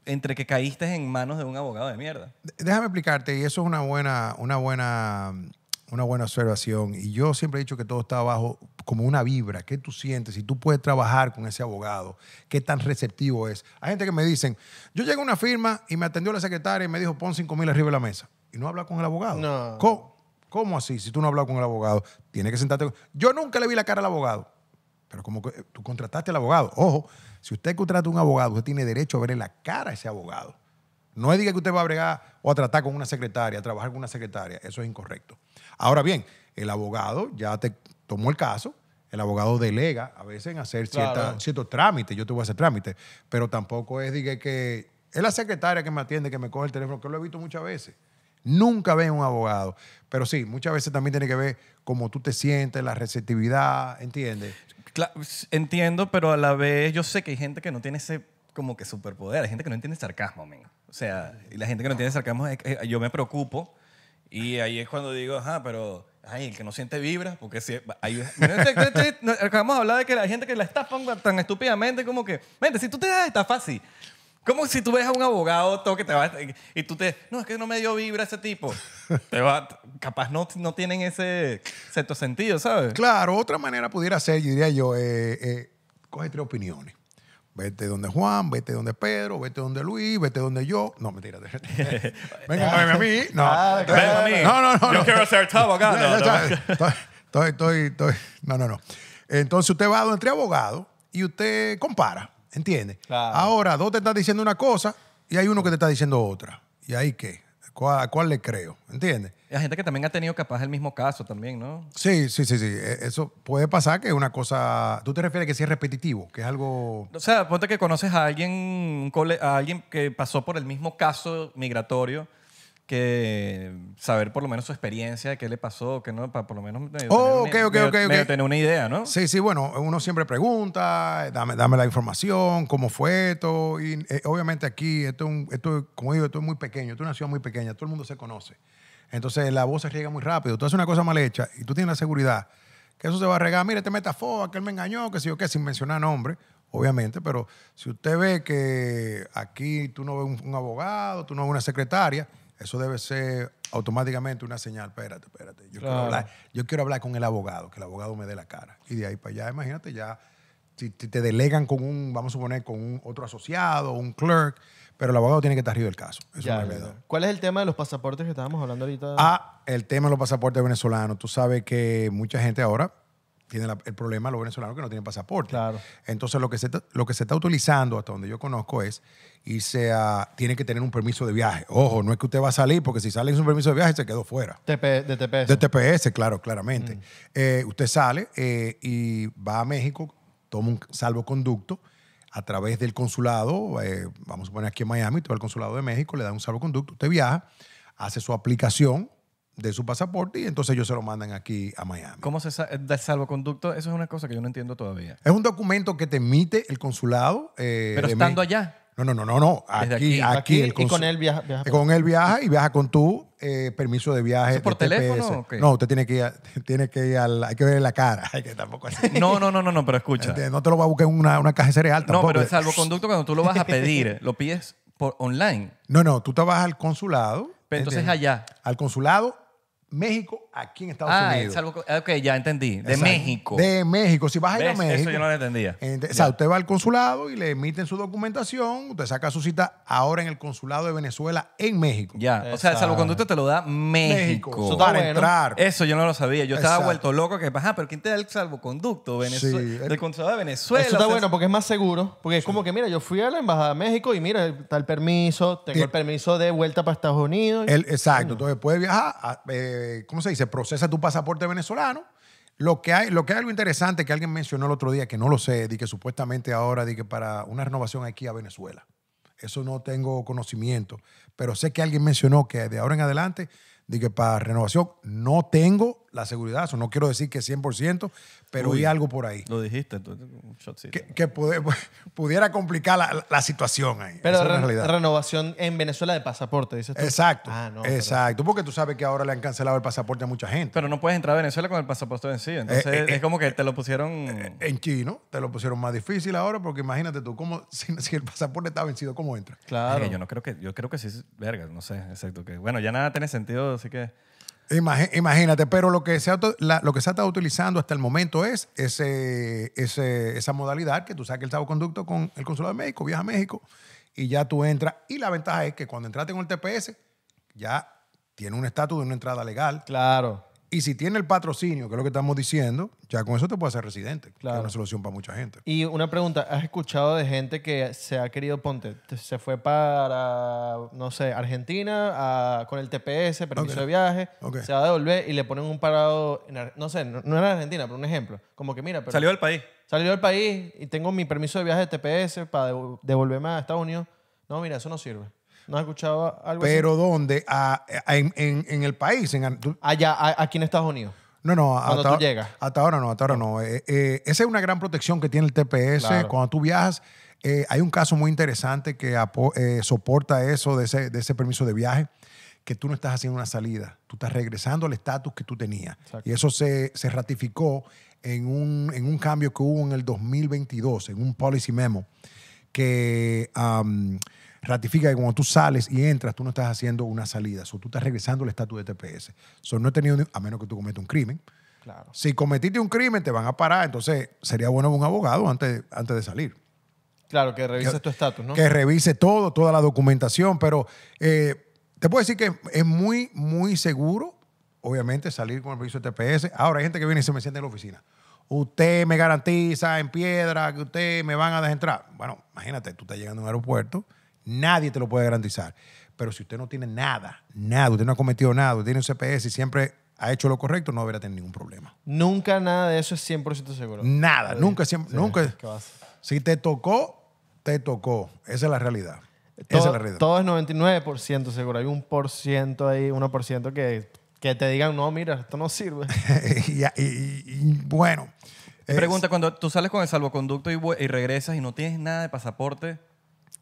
entre que caíste en manos de un abogado de mierda? Déjame explicarte, y eso es una buena, una buena una buena observación. Y yo siempre he dicho que todo está abajo como una vibra. ¿Qué tú sientes? Si tú puedes trabajar con ese abogado, ¿qué tan receptivo es? Hay gente que me dicen, yo llegué a una firma y me atendió la secretaria y me dijo, pon 5 mil arriba de la mesa. Y no habla con el abogado. No. ¿Cómo, así? Si tú no hablas con el abogado, tienes que sentarte. Yo nunca le vi la cara al abogado. Pero como que eh, tú contrataste al abogado. Ojo, si usted contrata a un abogado, usted tiene derecho a verle la cara a ese abogado. No es diga que usted va a bregar o a tratar con una secretaria, a trabajar con una secretaria. Eso es incorrecto. Ahora bien, el abogado ya te tomó el caso. El abogado delega a veces en hacer ciertos trámites. Yo te voy a hacer trámites. Pero tampoco es, diga que es la secretaria que me atiende, que me coge el teléfono, que lo he visto muchas veces. Nunca ve un abogado. Pero sí, muchas veces también tiene que ver cómo tú te sientes, la receptividad, ¿entiendes? entiendo, pero a la vez yo sé que hay gente que no tiene ese como que superpoder. Hay gente que no entiende sarcasmo, amigo. O sea, la gente que no tiene sacamos, eh, yo me preocupo y ahí es cuando digo, ajá, pero, ay, el que no siente vibra, porque si, hay, este, este, este, acabamos de hablar de que la gente que la estafa tan estúpidamente como que, mente, si tú te das esta fácil, como si tú ves a un abogado que te va y tú te, no, es que no me dio vibra ese tipo. capaz no, no tienen ese cierto sentido, ¿sabes? Claro, otra manera pudiera ser, diría yo, eh, eh, coge tres opiniones. Vete donde Juan, vete donde Pedro, vete donde Luis, vete donde yo. No, mentira. Venga a mí. Venga a mí. No, no, no. Yo no. quiero ser abogado. abogado. No, no. Estoy, estoy, estoy. No, no, no. Entonces usted va entre abogados y usted compara, ¿entiende? Ahora, dos te están diciendo una cosa y hay uno que te está diciendo otra. ¿Y ahí qué? ¿Cuál, ¿A cuál le creo? ¿Entiendes? La gente que también ha tenido capaz el mismo caso también, ¿no? Sí, sí, sí, sí. E, eso puede pasar que es una cosa... ¿Tú te refieres que sí es repetitivo? Que es algo... O sea, ponte que conoces a alguien, a alguien que pasó por el mismo caso migratorio que saber por lo menos su experiencia, qué le pasó, que no, para por lo menos tener, una, idea, ¿no? Sí, sí, bueno, uno siempre pregunta, dame, la información, cómo fue esto, y eh, obviamente aquí, esto, esto, como digo, esto es muy pequeño, esto es una ciudad muy pequeña, todo el mundo se conoce. Entonces la voz se riega muy rápido, tú haces una cosa mal hecha y tú tienes la seguridad que eso se va a regar, mire, este metafoa, que él me engañó, que si yo qué, sin mencionar nombre, obviamente, pero si usted ve que aquí tú no ves un abogado, tú no ves una secretaria, eso debe ser automáticamente una señal, espérate, espérate. Yo, quiero hablar, yo quiero hablar con el abogado, que el abogado me dé la cara. Y de ahí para allá, imagínate ya, si te delegan con un, vamos a suponer, con otro asociado, un clerk, pero el abogado tiene que estar arriba del caso. Eso me lo ya. ¿Cuál es el tema de los pasaportes que estábamos hablando ahorita? Ah, el tema de los pasaportes venezolanos. Tú sabes que mucha gente ahora tiene el problema los venezolanos que no tienen pasaporte. Entonces, lo que, se, lo que se está utilizando, hasta donde yo conozco, es irse a. Tiene que tener un permiso de viaje. Ojo, no es que usted va a salir, porque si sale sin un permiso de viaje, se quedó fuera. de TPS. De TPS, claro, claramente. Mm. Eh, usted sale eh, y va a México, toma un salvoconducto a través del consulado. Eh, vamos a poner aquí en Miami, todo el consulado de México, le da un salvoconducto, usted viaja, hace su aplicación de su pasaporte y entonces ellos se lo mandan aquí a Miami. ¿Cómo se da el eh, salvoconducto? Eso es una cosa que yo no entiendo todavía. Es un documento que te emite el consulado. Eh, pero estando allá. No, no, no, no, no. Aquí, aquí, y con él viaja, eh, con él viaja y viaja con tu permiso de viaje. por teléfono? No, usted tiene que ir, tiene que hay que ver la cara, No, no, no, no, pero escucha. Este, no te lo va a buscar en una, una caja de cereal. No, pero el salvoconducto cuando tú lo vas a pedir, lo pides por online. No, no, tú te vas al consulado. Pero entonces allá. Al consulado México aquí en Estados ah, Unidos. salvoconducto. ok, ya entendí. De México. De México. Si vas a ir a México. Eso yo no lo entendía. o sea, usted va al consulado y le emiten su documentación, usted saca su cita ahora en el consulado de Venezuela en México. Ya. O sea, el salvoconducto te lo da México. para entrar. Eso yo no lo sabía. Yo estaba vuelto loco que, ajá, pero ¿quién te da el salvoconducto? Venezuela, consulado de Venezuela. Eso está bueno porque es más seguro. Porque es como que, mira, yo fui a la Embajada de México y mira, está el permiso, tengo el permiso de vuelta para Estados Unidos. exacto. Mm. Entonces puede viajar, eh, ¿cómo se dice? procesa tu pasaporte venezolano. Lo que, hay, lo que algo interesante que alguien mencionó el otro día, que no lo sé, di que supuestamente ahora, di que para una renovación aquí a Venezuela. Eso no tengo conocimiento, pero sé que alguien mencionó que de ahora en adelante, di que para renovación no tengo la seguridad. Eso no quiero decir que 100%, pero hay algo por ahí. Lo dijiste, tú, un Que, pudiera complicar la, situación ahí. Pero realidad. renovación en Venezuela de pasaporte, dices tú. Exacto. Ah, exacto, porque tú sabes que ahora le han cancelado el pasaporte a mucha gente. Pero no puedes entrar a Venezuela con el pasaporte vencido, Entonces eh, eh, es como que eh, te lo pusieron... En chino te lo pusieron más difícil ahora porque imagínate tú, cómo, si, el pasaporte está vencido, ¿cómo entra? Claro. yo no creo que, yo creo que sí, verga, no sé, exacto. Que, bueno, ya nada tiene sentido, así que imagínate, pero lo que, se ha, estado utilizando hasta el momento es ese, esa modalidad que tú saques el conducto con el Consulado de México, viaja a México y ya tú entras. Y la ventaja es que cuando entraste con el TPS, ya tiene un estatus de una entrada legal. Claro. Y si tiene el patrocinio, que es lo que estamos diciendo, ya con eso te puede hacer residente. Que es una solución para mucha gente. Y una pregunta, ¿has escuchado de gente que se ha querido, ponte, se fue para, no sé, Argentina con el TPS, permiso de viaje, se va a devolver y le ponen un parado, no sé, no, no, era Argentina, pero un ejemplo. Como que mira, pero... Salió del país. Salió del país y tengo mi permiso de viaje de TPS para devolverme a Estados Unidos. No, mira, eso no sirve. No escuchado algo Pero ¿dónde? en, el país. Allá, aquí en Estados Unidos. No, no, cuando hasta, tú llegas. hasta ahora no, hasta ahora no. Eh, eh, esa es una gran protección que tiene el TPS. Cuando tú viajas, eh, hay un caso muy interesante que soporta eso de ese, permiso de viaje que tú no estás haciendo una salida, tú estás regresando al estatus que tú tenías. Y eso se, ratificó en un, cambio que hubo en el 2022, en un policy memo, que um, ratifica que cuando tú sales y entras, tú no estás haciendo una salida, o tú estás regresando el estatus de TPS. son no he tenido, a menos que tú cometas un crimen. Claro. Si cometiste un crimen, te van a parar. Entonces, sería bueno un abogado antes, antes de salir. Claro, que revise tu estatus, Que revise todo, toda la documentación. Pero eh, te puedo decir que es muy, muy seguro, obviamente, salir con el permiso de TPS. Ahora, hay gente que viene y se me siente en la oficina usted me garantiza en piedra que usted me van a dejar entrar. Bueno, imagínate, tú estás llegando a un aeropuerto Nadie te lo puede garantizar. Pero si usted no tiene nada, nada, usted no ha cometido nada, tiene un CPS y siempre ha hecho lo correcto, no deberá tener ningún problema. Nunca nada de eso es 100% seguro. Nada, nunca, siempre, nunca. Si te tocó, te tocó. Esa es la realidad. Esa es la realidad. Todo es 99% seguro. Hay un por ciento ahí, 1% que, que te digan, no, mira, esto no sirve. y, bueno. Pregunta, cuando tú sales con el salvoconducto y, regresas y no tienes nada de pasaporte,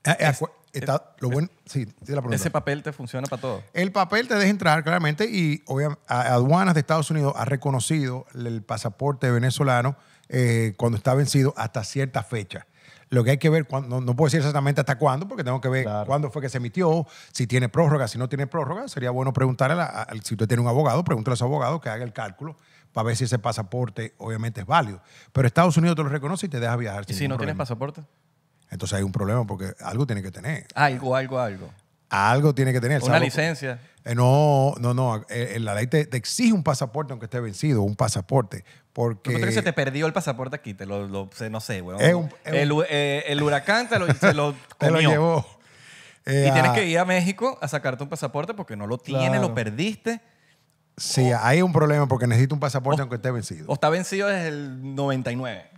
eh, eh, eh, eh, ese papel te funciona para todo. El papel te deja entrar, claramente, y aduanas de Estados Unidos ha reconocido el pasaporte venezolano eh, cuando está vencido hasta cierta fecha. Lo que hay que ver, cuando, no, puedo decir exactamente hasta cuándo, porque tengo que ver cuándo fue que se emitió, si tiene prórroga, si no tiene prórroga. Sería bueno preguntarle a si usted tiene un abogado, pregúntale a su abogado que haga el cálculo para ver si ese pasaporte obviamente es válido. Pero Estados Unidos te lo reconoce y te deja viajar. ¿Y si no tienes pasaporte? Entonces hay un problema porque algo tiene que tener. Algo, algo, algo. Algo tiene que tener. Una licencia. Eh, no, no, no. Eh, eh, la ley te, exige un pasaporte aunque esté vencido, un pasaporte. Porque. que se te perdió el pasaporte aquí, te lo, no sé, weón. el, huracán te lo, llevó. y tienes ah, que ir a México a sacarte un pasaporte porque no lo tienes, lo perdiste. Sí, hay un problema porque necesito un pasaporte aunque esté vencido. O está vencido desde el 99.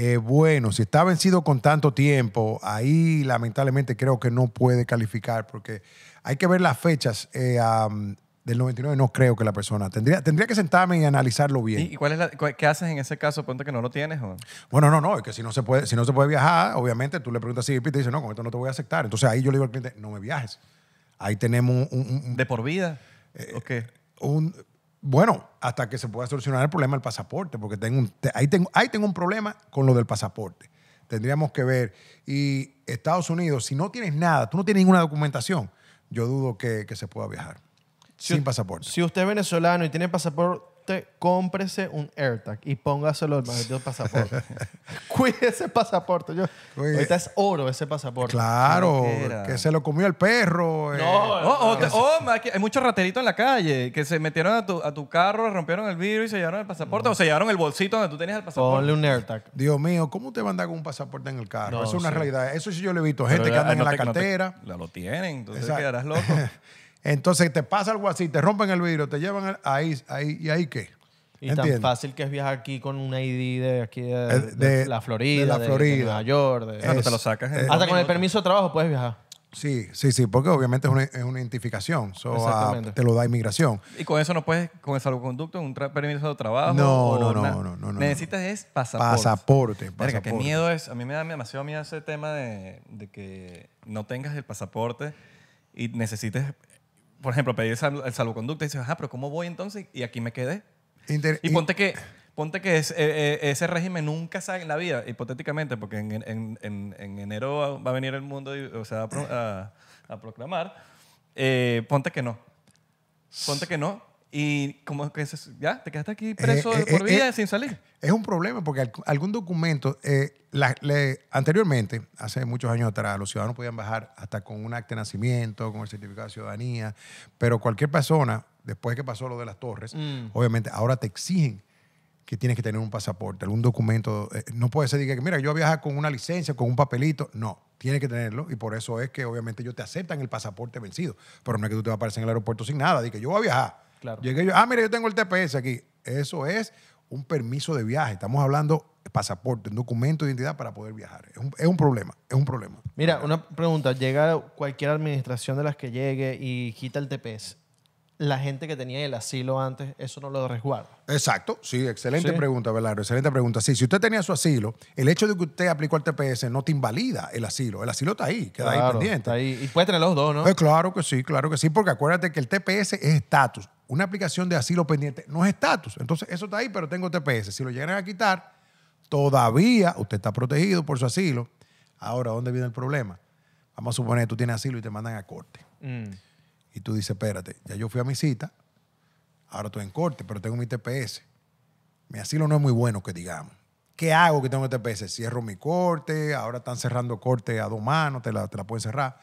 Eh, bueno, si está vencido con tanto tiempo, ahí lamentablemente creo que no puede calificar porque hay que ver las fechas. Eh, del 99 no creo que la persona. Tendría, tendría que sentarme y analizarlo bien. ¿Y cuál es la, qué haces en ese caso? Ponte que no lo tienes. Bueno, no, no. Es que si no, se puede, si no se puede viajar, obviamente tú le preguntas a CBP y te dice, no, con esto no te voy a aceptar. Entonces ahí yo le digo al cliente, no me viajes. Ahí tenemos un... ¿De por vida? Eh, ¿O qué? Un, bueno, hasta que se pueda solucionar el problema del pasaporte, porque tengo ahí, tengo, ahí tengo un problema con lo del pasaporte. Tendríamos que ver. Y Estados Unidos, si no tienes nada, tú no tienes ninguna documentación, yo dudo que, se pueda viajar sin pasaporte. Si usted es venezolano y tiene pasaporte cómprese un AirTag y póngaselo al maldito pasaporte. Cuide ese pasaporte. Yo, ahorita es oro ese pasaporte. Claro, que se lo comió el perro. Eh. Oh, oh, oh, hay muchos rateritos en la calle que se metieron a tu, carro, rompieron el vidrio y se llevaron el pasaporte o se llevaron el bolsito donde tú tenías el pasaporte. Ponle un AirTag. Dios mío, ¿cómo te van a dar con un pasaporte en el carro? Eso es una realidad. Eso sí yo lo he visto. Gente que anda en la cartera. lo tienen, entonces te quedarás loco. Entonces te pasa algo así, te rompen el vidrio, te llevan ahí, ahí, ¿y ahí qué? Y tan fácil que es viajar aquí con un ID de aquí de, eh, la Florida, de, Nueva York. Eh, hasta con el permiso de trabajo puedes viajar. Sí, sí, sí, porque obviamente es una, identificación, ah, te lo da inmigración. Y con eso no puedes, con el salvoconducto, un permiso de trabajo. No, no, no, no, no, Necesitas es pasaporte. Pasaporte. pasaporte. qué miedo es. A mí me da demasiado miedo ese tema de, de que no tengas el pasaporte y necesites por ejemplo, pedí el salvoconducto y dices, ajá, pero ¿cómo voy entonces? Y aquí me quedé. y ponte que, ponte que eh, eh, ese régimen nunca sale en la vida, hipotéticamente, porque en, en, en, en enero va a venir el mundo y, o sea, a, a, proclamar. Eh, ponte que no. Ponte que no. Y como que ya, te quedaste aquí eh, preso eh, por eh, vida sin salir. Es un problema porque algún documento, anteriormente, hace muchos años atrás, los ciudadanos podían bajar hasta con un acta de nacimiento, con el certificado de ciudadanía, pero cualquier persona, después que pasó lo de las torres, mm. obviamente ahora te exigen que tienes que tener un pasaporte, algún documento. no puede ser que, mira, yo voy a viajar con una licencia, con un papelito. No, tienes que tenerlo y por eso es que obviamente ellos te aceptan el pasaporte vencido. Pero no es que tú te vas a aparecer en el aeropuerto sin nada, di que yo voy a viajar Llegué yo, ah, mira, yo tengo el TPS aquí. Eso es un permiso de viaje. Estamos hablando de pasaporte, un documento de identidad para poder viajar. Es un, problema, es un problema. Mira, una pregunta. Llega cualquier administración de las que llegue y quita el TPS. La gente que tenía el asilo antes, eso no lo resguarda. Exacto, sí, excelente pregunta, Belardo, excelente pregunta. Sí, si usted tenía su asilo, el hecho de que usted aplicó el TPS no te invalida el asilo. El asilo está ahí, queda ahí pendiente. ahí. Y puede tener los dos, ¿no? Pues claro que sí, claro que sí, porque acuérdate que el TPS es estatus una aplicación de asilo pendiente no es estatus. Entonces, eso está ahí, pero tengo TPS. Si lo llegan a quitar, todavía usted está protegido por su asilo. Ahora, ¿dónde viene el problema? Vamos a suponer que tú tienes asilo y te mandan a corte. Mm. Y tú dices, espérate, ya yo fui a mi cita, ahora estoy en corte, pero tengo mi TPS. Mi asilo no es muy bueno, que digamos. ¿Qué hago que tengo TPS? Cierro mi corte, ahora están cerrando corte a dos manos, te la, te la pueden cerrar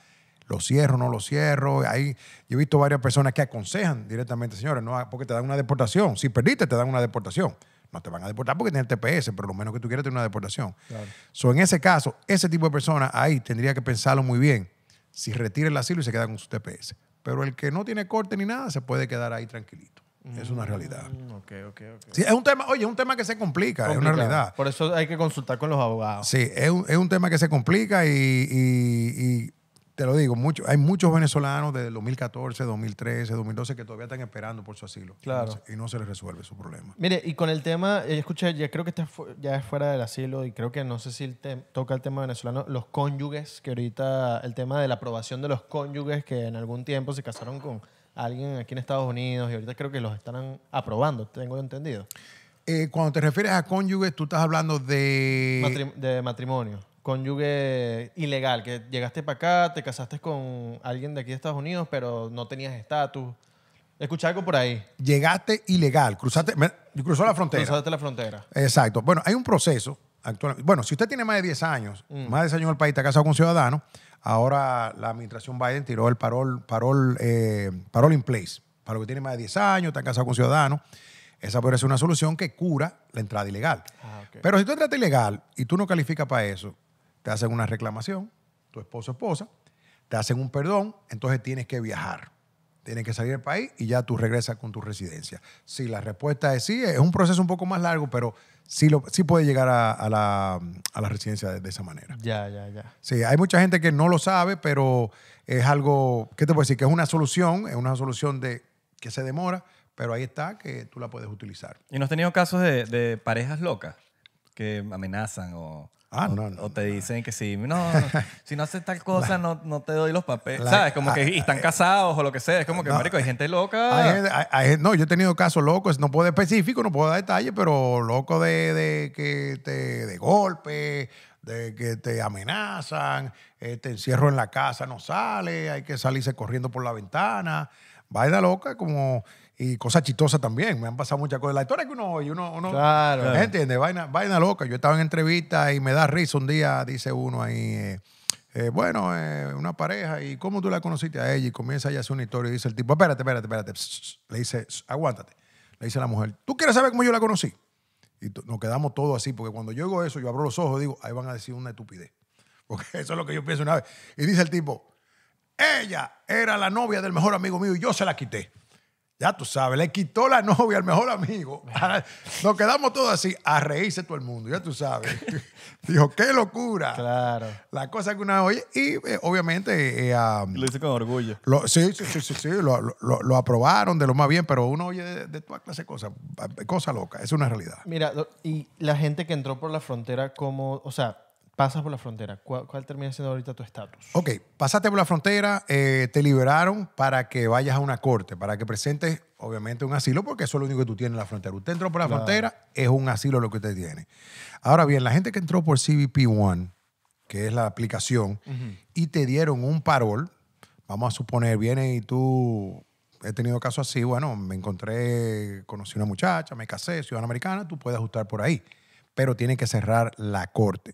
lo cierro, no lo cierro. Ahí yo he visto varias personas que aconsejan directamente, señores, no, porque te dan una deportación. Si perdiste, te dan una deportación. No te van a deportar porque tienes TPS, pero lo menos que tú quieres tener una deportación. en ese caso, ese tipo de personas ahí tendría que pensarlo muy bien si retira el asilo y se queda con su TPS. Pero el que no tiene corte ni nada se puede quedar ahí tranquilito. Es una mm, realidad. Ok, ok, ok. es un tema, oye, es un tema que se complica, es una realidad. Por eso hay que consultar con los abogados. Sí, es un, tema que se complica y te lo digo, mucho, hay muchos venezolanos desde 2014, 2013, 2012 que todavía están esperando por su asilo. Y no, se, les resuelve su problema. Mire, y con el tema, eh, escuché, ya creo que ya es fuera del asilo y creo que no sé si toca el tema venezolano, los cónyuges, que ahorita el tema de la aprobación de los cónyuges que en algún tiempo se casaron con alguien aquí en Estados Unidos y ahorita creo que los están aprobando, tengo entendido. Eh, cuando te refieres a cónyuges, tú estás hablando de... de matrimonio cónyuge ilegal, que llegaste para acá, te casaste con alguien de aquí de Estados Unidos, pero no tenías estatus. Escucha algo por ahí. Llegaste ilegal, cruzaste, cruzó la frontera. Cruzaste la frontera. Exacto. Bueno, hay un proceso actualmente. Bueno, si usted tiene más de 10 años, mm. más de 10 años en el país, está casado con un ciudadano, ahora la administración Biden tiró el parol, parol, eh, in place. Para lo que tiene más de 10 años, está casado con ciudadano, esa puede ser una solución que cura la entrada ilegal. Ah, pero si tú entraste ilegal y tú no calificas para eso, te hacen una reclamación, tu esposo o esposa, te hacen un perdón, entonces tienes que viajar. Tienes que salir del país y ya tú regresas con tu residencia. Si la respuesta es sí, es un proceso un poco más largo, pero sí, lo, sí puede llegar a, la, residencia de, esa manera. Ya, ya, ya. Sí, hay mucha gente que no lo sabe, pero es algo, ¿qué te puedo decir? Que es una solución, es una solución de que se demora, pero ahí está, que tú la puedes utilizar. ¿Y no has tenido casos de parejas locas que amenazan o...? Ah, o, no, te dicen que si no, si no haces tal cosa, no, te doy los papeles. ¿Sabes? Como que están casados o lo que sea. Es como que, marico, hay gente loca. no, yo he tenido casos locos. No puedo específico, no puedo dar detalles, pero loco de, de, que de golpe, de que te amenazan, eh, te encierro en la casa, no sale, hay que salirse corriendo por la ventana. Vaina loca, como y cosas chistosas también. Me han pasado muchas cosas. La historia que uno oye, uno, claro. ¿me entiende? Vaina, vaina loca. Yo estaba en entrevista y me da risa un día, dice uno ahí, eh, eh, bueno, eh, una pareja, ¿y cómo tú la conociste a ella? Y comienza ella a hacer una historia y dice el tipo, espérate, espérate, espérate. le dice, aguántate. Le dice la mujer, ¿tú quieres saber cómo yo la conocí? Y nos quedamos todos así, porque cuando yo digo eso, yo abro los ojos y digo, ahí van a decir una estupidez. Porque eso es lo que yo pienso una vez. Y dice el tipo, ella era la novia del mejor amigo mío y yo se la quité. Ya tú sabes, le quitó la novia al mejor amigo. Nos quedamos todos así, a reírse todo el mundo, ya tú sabes. Dijo, qué locura. Claro. La cosa que una oye, y eh, obviamente. Eh, lo hice con orgullo. sí, sí, sí, sí, lo, aprobaron de lo más bien, pero uno oye de, toda clase de cosas, cosa loca, es una realidad. Mira, y la gente que entró por la frontera, como, o sea, pasas por la frontera, ¿cuál, termina siendo ahorita tu estatus? Ok, pasaste por la frontera, eh, te liberaron para que vayas a una corte, para que presentes, obviamente, un asilo, porque eso es lo único que tú tienes en la frontera. Usted entró por la frontera, es un asilo lo que usted tiene. Ahora bien, la gente que entró por CBP One, que es la aplicación, y te dieron un parol, vamos a suponer, viene y tú he tenido casos así, bueno, me encontré, conocí una muchacha, me casé, ciudadana americana, tú puedes ajustar por ahí, pero tiene que cerrar la corte.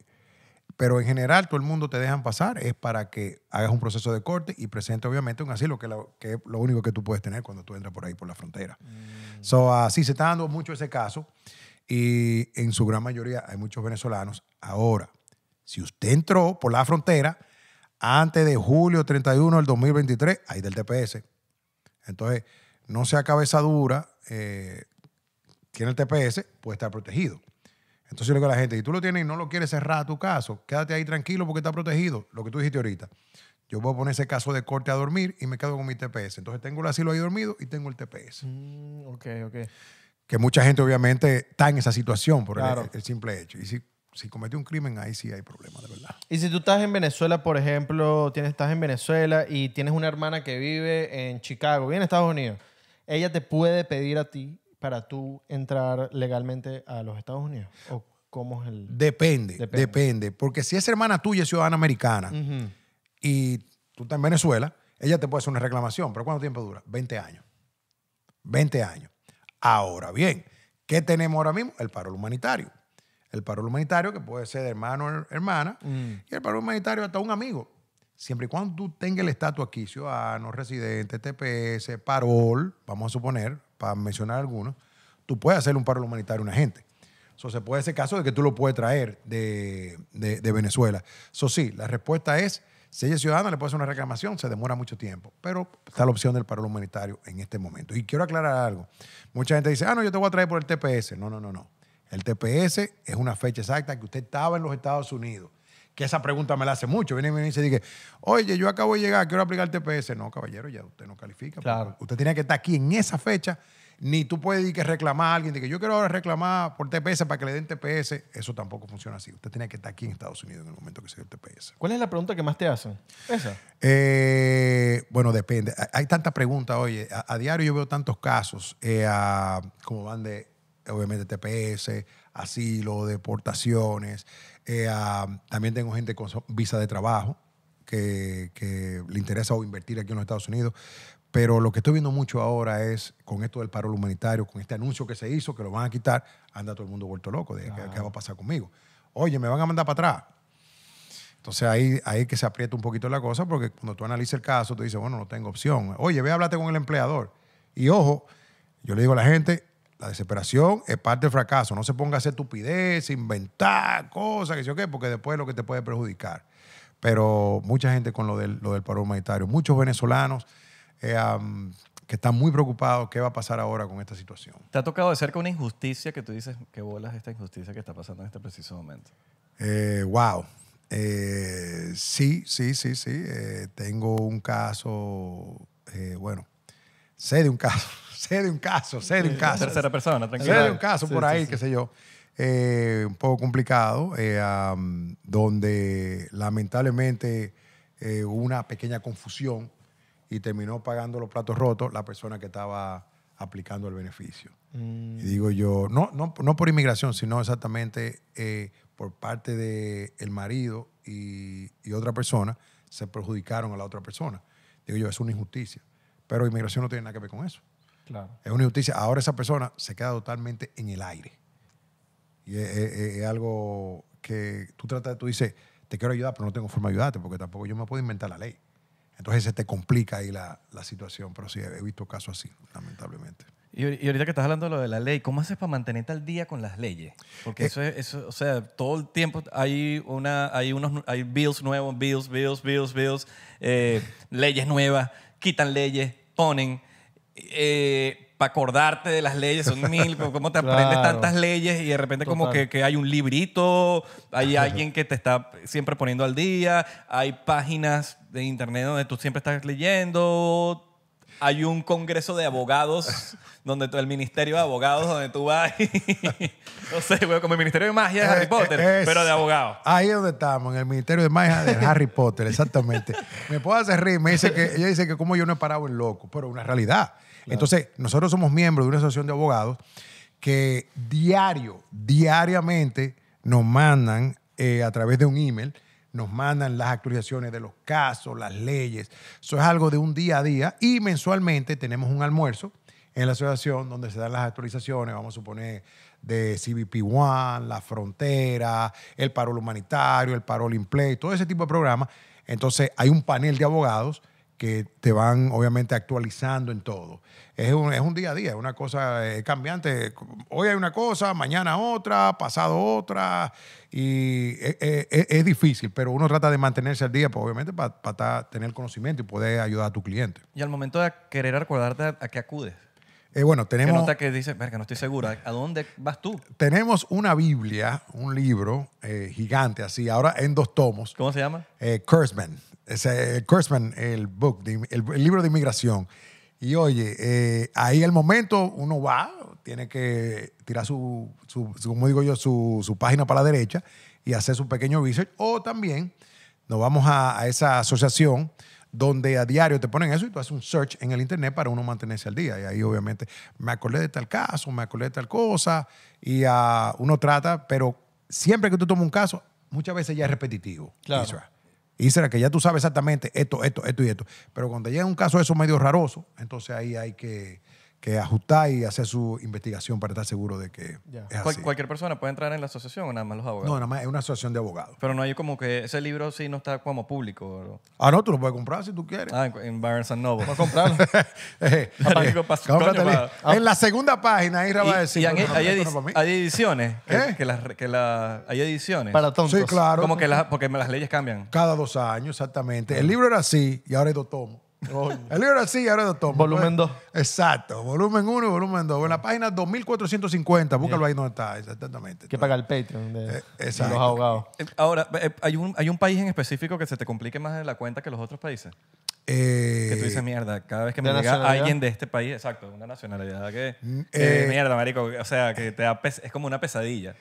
Pero en general, todo el mundo te dejan pasar, es para que hagas un proceso de corte y presente, obviamente, un asilo, que, lo, que es lo único que tú puedes tener cuando tú entras por ahí por la frontera. Mm. así se está dando mucho ese caso y en su gran mayoría hay muchos venezolanos. Ahora, si usted entró por la frontera antes de julio 31 del 2023, ahí del TPS. Entonces, no sea cabeza dura, eh, tiene el TPS, puede estar protegido. Entonces yo le digo a la gente, si tú lo tienes y no lo quieres cerrar a tu caso, quédate ahí tranquilo porque está protegido, lo que tú dijiste ahorita. Yo voy a poner ese caso de corte a dormir y me quedo con mi TPS. Entonces tengo el asilo ahí dormido y tengo el TPS. Mm, ok, ok. Que mucha gente obviamente está en esa situación por el, simple hecho. Y si, si comete un crimen, ahí sí hay problema, de verdad. Y si tú estás en Venezuela, por ejemplo, tienes, estás en Venezuela y tienes una hermana que vive en Chicago, viene en Estados Unidos, ella te puede pedir a ti para tú entrar legalmente a los Estados Unidos? ¿O cómo es el...? Depende, depende. Porque si es hermana tuya, es ciudadana americana, y tú estás en Venezuela, ella te puede hacer una reclamación. ¿Pero cuánto tiempo dura? 20 años. 20 años. Ahora bien, ¿qué tenemos ahora mismo? El paro humanitario. El paro humanitario que puede ser de hermano o hermana, mm. y el paro humanitario hasta un amigo. Siempre y cuando tú tengas el estatus aquí, ciudadano, residente, TPS, parol, vamos a suponer, para mencionar algunos, tú puedes hacer un paro humanitario a una gente. O se puede ese caso de que tú lo puedes traer de, de, de Venezuela. Eso sí, la respuesta es, si ella es ciudadana, le puede hacer una reclamación, se demora mucho tiempo, pero está la opción del paro humanitario en este momento. Y quiero aclarar algo. Mucha gente dice, ah, no, yo te voy a traer por el TPS. No, no, no, no. El TPS es una fecha exacta que usted estaba en los Estados Unidos que esa pregunta me la hace mucho. Viene y me dice, oye, yo acabo de llegar, quiero aplicar el TPS. No, caballero, ya usted no califica. Usted tiene que estar aquí en esa fecha. Ni tú puedes que reclamar a alguien de que yo quiero ahora reclamar por TPS para que le den TPS. Eso tampoco funciona así. Usted tiene que estar aquí en Estados Unidos en el momento que se dio el TPS. ¿Cuál es la pregunta que más te hacen? Esa. Eh, bueno, depende. Hay tantas preguntas, oye. A, diario yo veo tantos casos eh, como van de, obviamente, TPS, asilo, deportaciones, eh, también tengo gente con visa de trabajo que, le interesa o invertir aquí en los Estados Unidos. Pero lo que estoy viendo mucho ahora es con esto del paro humanitario, con este anuncio que se hizo, que lo van a quitar, anda todo el mundo vuelto loco. De, ¿qué, va a pasar conmigo? Oye, me van a mandar para atrás. Entonces ahí, ahí que se aprieta un poquito la cosa, porque cuando tú analizas el caso, tú dices, bueno, no tengo opción. Oye, ve a hablarte con el empleador. Y ojo, yo le digo a la gente, la desesperación es parte del fracaso. No se ponga a hacer estupidez, inventar cosas, que sé yo qué, porque después es lo que te puede perjudicar. Pero mucha gente con lo del, lo del paro humanitario, muchos venezolanos eh, que están muy preocupados qué va a pasar ahora con esta situación. ¿Te ha tocado de cerca una injusticia que tú dices, qué bolas esta injusticia que está pasando en este preciso momento? Eh, wow. Eh, sí, sí, sí, sí. Eh, tengo un caso, bueno, sé de un caso, sé de un caso, sé de un caso. Tercera persona, tranquila. Sé de un caso por ahí, qué sé yo. Eh, un poco complicado, eh, donde lamentablemente eh, hubo una pequeña confusión y terminó pagando los platos rotos la persona que estaba aplicando el beneficio. Y digo yo, no, no, no, por inmigración, sino exactamente por parte del el marido y, otra persona, se perjudicaron a la otra persona. Digo yo, es una injusticia. Pero inmigración no tiene nada que ver con eso. Es una injusticia. Ahora esa persona se queda totalmente en el aire. Y es, algo que tú tratas, tú dices, te quiero ayudar, pero no tengo forma de ayudarte porque tampoco yo me puedo inventar la ley. Entonces se te complica ahí la, la situación, pero sí he visto casos así, lamentablemente. Y, ahorita que estás hablando de lo de la ley, ¿cómo haces para mantenerte al día con las leyes? Porque eh, eso es, o sea, todo el tiempo hay, una, hay, unos, hay bills nuevos, bills, bills, bills, bills, eh, leyes nuevas, quitan leyes, ponen eh, para acordarte de las leyes, son mil, cómo te aprendes tantas leyes y de repente como que, que hay un librito, hay alguien que te está siempre poniendo al día, hay páginas de internet donde tú siempre estás leyendo, hay un congreso de abogados donde tú, el ministerio de abogados donde tú vas no sé güey, como el ministerio de magia de Harry eh, Potter eh, pero de abogados ahí es donde estamos en el ministerio de magia de Harry Potter exactamente me puedo hacer reír me dice que ella dice que como yo no he parado en loco pero una realidad entonces nosotros somos miembros de una asociación de abogados que diario diariamente nos mandan eh, a través de un email nos mandan las actualizaciones de los casos, las leyes. Eso es algo de un día a día y mensualmente tenemos un almuerzo en la asociación donde se dan las actualizaciones, vamos a suponer, de CBP One, La Frontera, el parol humanitario, el parol in play, todo ese tipo de programas. Entonces hay un panel de abogados que te van obviamente actualizando en todo. Es un, es un día a día, es una cosa eh, cambiante. Hoy hay una cosa, mañana otra, pasado otra, y e, e, e, es, difícil, pero uno trata de mantenerse al día, pues obviamente para, para tener conocimiento y poder ayudar a tu cliente. Y al momento de querer acordarte a, qué acudes. Eh, bueno, tenemos... Que nota que dice, verga, no estoy segura. ¿A dónde vas tú? Tenemos una Biblia, un libro eh, gigante así, ahora en dos tomos. ¿Cómo se llama? Eh, Es, eh, el book, el libro de inmigración. Y oye, eh, ahí el momento uno va, tiene que tirar su, como digo yo, su, página para la derecha y hacer su pequeño research. O también nos vamos a, esa asociación donde a diario te ponen eso y tú haces un search en el internet para uno mantenerse al día. Y ahí obviamente me acordé de tal caso, me acordé de tal cosa y ah, uno trata, pero siempre que tú tomas un caso, muchas veces ya es repetitivo. Claro. Y será que ya tú sabes exactamente esto, esto, esto y esto. Pero cuando llega un caso de eso medio raroso, entonces ahí hay que que ajustar y hacer su investigación para estar seguro de que es así. ¿Cualquier persona puede entrar en la asociación o nada más los abogados? No, nada más es una asociación de abogados. Pero no hay como que ese libro sí no está como público. Ah, no, tú lo puedes comprar si tú quieres. Ah, en Barnes Noble. Puedes comprarlo. Eh, eh, ah. en la segunda página ahí va hay, ediciones. Que, ¿Eh? hay ediciones. Para tontos. Sí, claro. Como que las, porque las leyes cambian. Cada dos años, exactamente. El libro era así y ahora es dos tomos. El libro era así, ahora doctor. Volumen 2. Exacto, volumen 1 y volumen 2. En la página 2450, búscalo ahí donde está, exactamente. Que paga el Patreon de, eh, los abogados. Eh, ahora, eh, ¿hay un, ¿hay un país en específico que se te complique más en la cuenta que los otros países? Que tú dices, mierda, cada vez que me llega alguien de este país, exacto, una nacionalidad que, mm, mierda, marico, o sea, que te es como una pesadilla.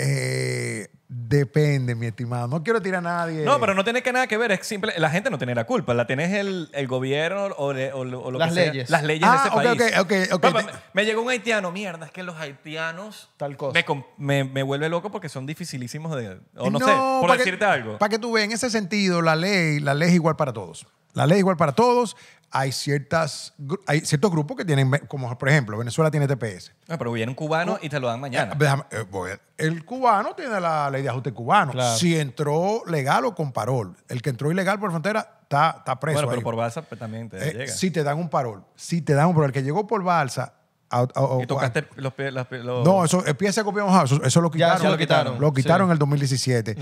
Eh, depende, mi estimado. No quiero tirar a nadie. No, pero no tiene que nada que ver. Es simple. La gente no tiene la culpa. La tenés el, gobierno o, lo- Las leyes. Las leyes de ah, ese país. Ah, ok, ok. me, llegó un haitiano. Mierda, es que los haitianos Tal cosa. me, vuelve loco porque son dificilísimos de... O no, sé, por decirte algo. Para que tú veas, en ese sentido, la ley, la ley es igual para todos. La ley es igual para todos hay, ciertas, hay ciertos grupos que tienen, como por ejemplo, Venezuela tiene TPS. Ah, pero viene un cubano oh, y te lo dan mañana. Eh, eh, el cubano tiene la ley de ajuste cubano. Si entró legal o con parol. El que entró ilegal por frontera está, preso. Bueno, pero por balsa pues, también te eh, llega. Si te dan un parol. Si te dan un parol. El que llegó por balsa y tocaste los, No, eso, el pie se eso, lo quitaron. Ya, lo quitaron. Lo quitaron en el 2017.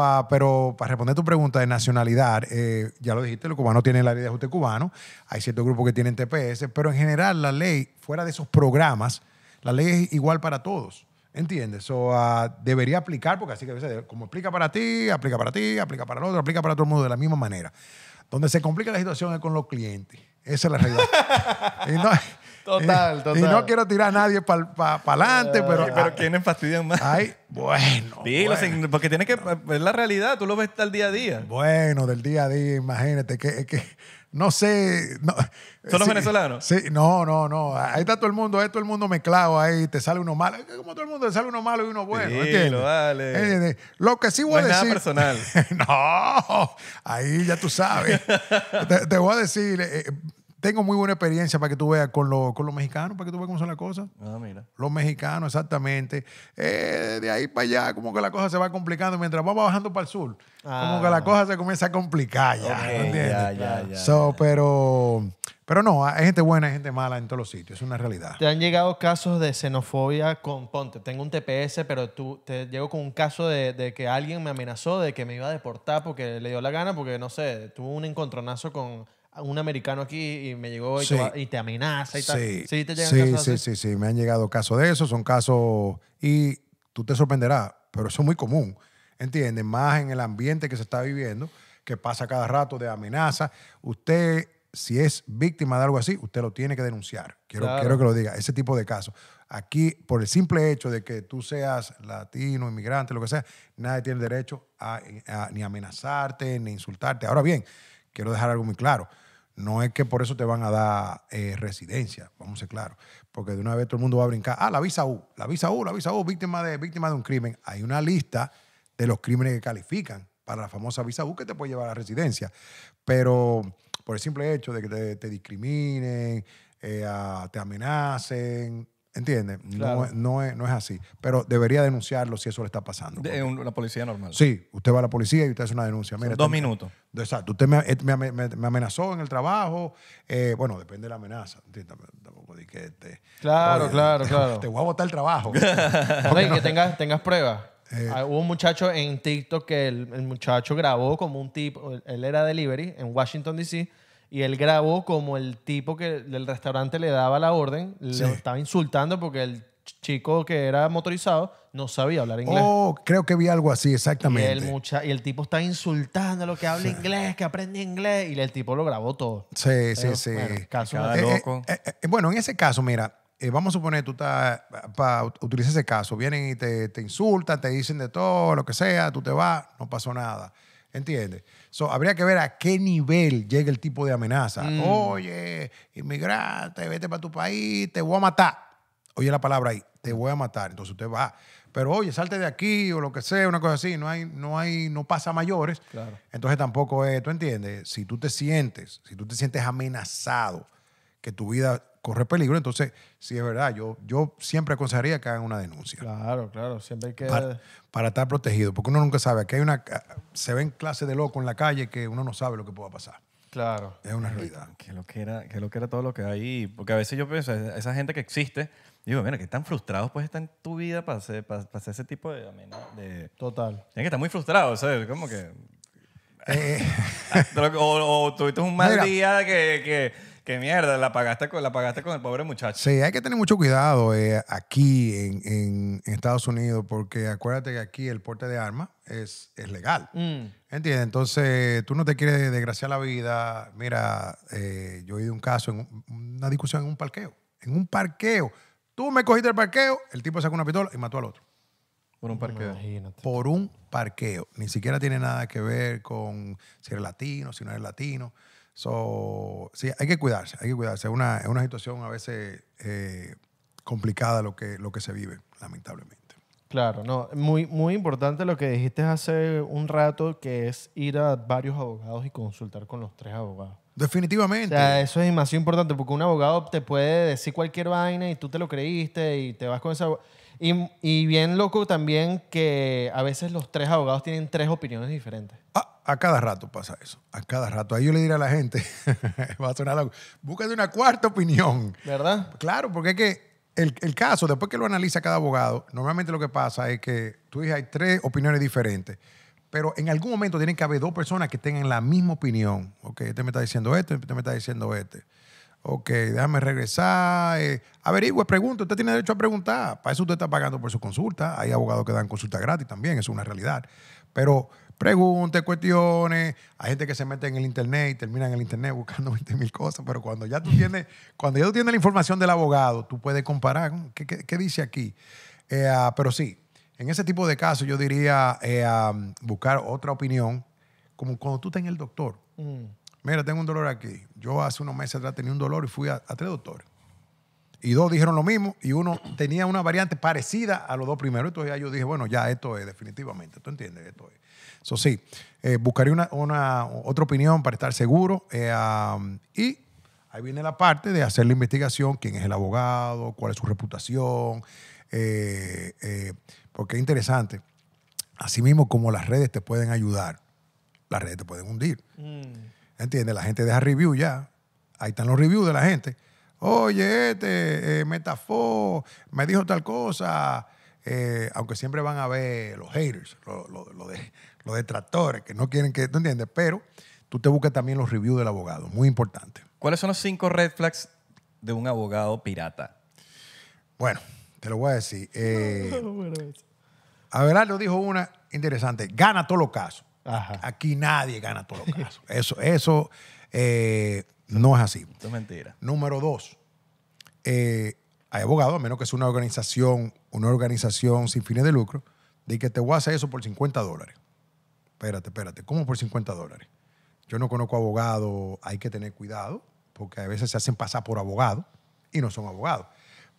Ah, pero para responder tu pregunta de nacionalidad, eh, ya lo dijiste, los cubanos tienen la ley de ajuste cubano, hay ciertos grupos que tienen TPS, pero en general la ley, fuera de esos programas, la ley es igual para todos. ¿Entiendes? Soa ah, debería aplicar, porque así que a veces, como explica para ti, aplica para ti, aplica para el otro, aplica para todo el mundo de la misma manera. Donde se complica la situación es con los clientes. Esa es la realidad. y Total, total. Y no quiero tirar a nadie para pa, adelante, pero. Pero ¿quiénes fastidian más. Ay, bueno. Dilo, porque tiene que ver la realidad, tú lo ves tal día a día. Bueno, del día a día, imagínate, que, que no sé. No, ¿Son los venezolanos? Sí, no, no, no. Ahí está todo el mundo, ahí todo el mundo mezclado, ahí te sale uno malo. Como todo el mundo, te sale uno malo y uno bueno. Sí, lo Vale. lo que sí voy a decir. Es nada personal. no, ahí ya tú sabes. te, voy a decir. Eh, tengo muy buena experiencia para que tú veas con, con los mexicanos, para que tú veas cómo son las cosas. Ah, mira. Los mexicanos, exactamente. Eh, de ahí para allá, como que la cosa se va complicando mientras vamos bajando para el sur. Como que la ah. cosa se comienza a complicar ya. Ya, ya, pero, pero no, hay gente buena, hay gente mala en todos los sitios, es una realidad. ¿Te han llegado casos de xenofobia con, ponte, tengo un TPS, pero tú, te llegó con un caso de que alguien me amenazó de que me iba a deportar porque le dio la gana, porque, no sé, tuvo un encontronazo con un americano aquí y me llegó y, te, amenaza y tal. Sí, te llegan sí, sí, me han llegado casos de eso, son casos y tú te sorprenderás, pero eso es muy común, ¿entiendes? Más en el ambiente que se está viviendo, que pasa cada rato de amenaza. Usted, si es víctima de algo así, usted lo tiene que denunciar. Quiero, quiero que lo diga, ese tipo de casos. Aquí, por el simple hecho de que tú seas latino, inmigrante, lo que sea, nadie tiene derecho a, ni amenazarte, ni insultarte. Ahora bien, quiero dejar algo muy claro no es que por eso te van a dar eh, residencia, vamos a ser claros, porque de una vez todo el mundo va a brincar, ah, la visa U, la visa U, la visa U, víctima de, víctima de un crimen. Hay una lista de los crímenes que califican para la famosa visa U que te puede llevar a la residencia. Pero por el simple hecho de que te, discriminen, eh, te amenacen, entiende No, no, es, no, es, así. Pero debería denunciarlo si eso le está pasando. la policía normal. Sí, usted va a la policía y usted hace una denuncia. dos minutos. Exacto. Usted eh, me, amenazó en el trabajo. Eh, bueno, depende de la amenaza. Tampoco di que te, claro, claro, claro. Te voy a botar el trabajo. oye que tengas, tengas pruebas. Eh, ah, hubo un muchacho en TikTok que el muchacho grabó como un tipo, él era delivery en Washington, D.C., y él grabó como el tipo que del restaurante le daba la orden, lo estaba insultando porque el chico que era motorizado no sabía hablar inglés. Oh, creo que vi algo así, exactamente. Y el, mucha y el tipo está insultando lo que habla inglés, que aprende inglés, y el tipo lo grabó todo. Sí, sí, sí. Bueno, caso loco. Eh, eh, eh, bueno, en ese caso, mira, vamos a suponer tú estás, para ese caso, vienen y te, te insultan, te dicen de todo, lo que sea, tú te vas, no pasó nada. ¿Entiendes? So, habría que ver a qué nivel llega el tipo de amenaza. Mm. Oye, inmigrante, vete para tu país, te voy a matar. Oye la palabra ahí, te voy a matar. Entonces usted va. Pero oye, salte de aquí o lo que sea, una cosa así. No hay, no hay, no pasa mayores. Entonces tampoco es, ¿tú entiendes? Si tú te sientes, si tú te sientes amenazado, que tu vida corre peligro. Entonces, si es verdad, yo, yo siempre aconsejaría que hagan una denuncia. Claro, claro, siempre hay que... Para, estar protegido, porque uno nunca sabe. Aquí hay una... Se ven clases de loco en la calle que uno no sabe lo que pueda pasar. Claro. Es una realidad. Que lo que era, lo que era todo lo que hay. Porque a veces yo pienso, esa gente que existe, digo, mira, que están frustrados pues estar en tu vida para hacer, para, hacer ese tipo de, Total. Tienen que estar muy frustrados ¿sabes? Como que... Eh, eh. o, tuviste un mal día que Qué mierda, la pagaste, con, la pagaste con el pobre muchacho. Sí, hay que tener mucho cuidado eh, aquí en, Estados Unidos, porque acuérdate que aquí el porte de armas es, es legal. Mm. ¿Entiendes? Entonces, tú no te quieres desgraciar la vida. Mira, eh, yo he oído un caso, en una discusión en un parqueo. En un parqueo. Tú me cogiste el parqueo, el tipo sacó una pistola y mató al otro. Por un parqueo. Imagínate. Por un parqueo. Ni siquiera tiene nada que ver con si eres latino, si no eres latino. So, sí, hay que cuidarse, hay que cuidarse. Es una, una situación a veces eh, complicada lo que, lo que se vive, lamentablemente. Claro, no, muy, muy importante lo que dijiste hace un rato, que es ir a varios abogados y consultar con los tres abogados. Definitivamente. eso es demasiado importante porque un abogado te puede decir cualquier vaina y tú te lo creíste y te vas con esa... Y, bien loco también que a veces los tres abogados tienen tres opiniones diferentes. Ah, a cada rato pasa eso, a cada rato. Ahí yo le diré a la gente, va a sonar loco, búscate una cuarta opinión. ¿Verdad? Claro, porque es que el, caso, después que lo analiza cada abogado, normalmente lo que pasa es que tú dices, hay tres opiniones diferentes, pero en algún momento tienen que haber dos personas que tengan la misma opinión. Ok, este me está diciendo esto, este me está diciendo este. Ok, déjame regresar. Eh, averigüe, pregunte. Usted tiene derecho a preguntar. Para eso usted está pagando por su consulta. Hay abogados que dan consulta gratis también, es una realidad. Pero pregunte, cuestiones. Hay gente que se mete en el internet y termina en el internet buscando 20 mil cosas. Pero cuando ya tú mm. tienes, cuando ya tú tienes la información del abogado, tú puedes comparar. ¿Qué, dice aquí? Eh, ah, pero sí, en ese tipo de casos yo diría eh, ah, buscar otra opinión, como cuando tú estás en el doctor. Mm mira, tengo un dolor aquí. Yo hace unos meses atrás tenía un dolor y fui a, tres doctores. Y dos dijeron lo mismo y uno tenía una variante parecida a los dos primeros. Entonces ya yo dije, bueno, ya esto es definitivamente, ¿tú entiendes? Esto es. Eso sí, eh, buscaré una, otra opinión para estar seguro. Eh, y ahí viene la parte de hacer la investigación, quién es el abogado, cuál es su reputación, eh, eh, porque es interesante. Asimismo, como las redes te pueden ayudar, las redes te pueden hundir. Mm. ¿Entiendes? La gente deja review ya. Ahí están los reviews de la gente. Oye, este eh, metafó, me dijo tal cosa. Eh, aunque siempre van a ver los haters, los, de, detractores que no quieren que, ¿tú entiendes? Pero tú te buscas también los reviews del abogado, muy importante. ¿Cuáles son los cinco red flags de un abogado pirata? Bueno, te lo voy a decir. Eh, lo dijo una interesante, gana todos los casos. Aquí nadie gana todos los casos. eso, eso eh, no es así. es mentira. Número dos, eh, hay abogados, a menos que sea una organización, una organización sin fines de lucro, de que te voy a hacer eso por 50 dólares. Espérate, espérate, ¿cómo por 50 dólares? Yo no conozco abogados, hay que tener cuidado, porque a veces se hacen pasar por abogados y no son abogados.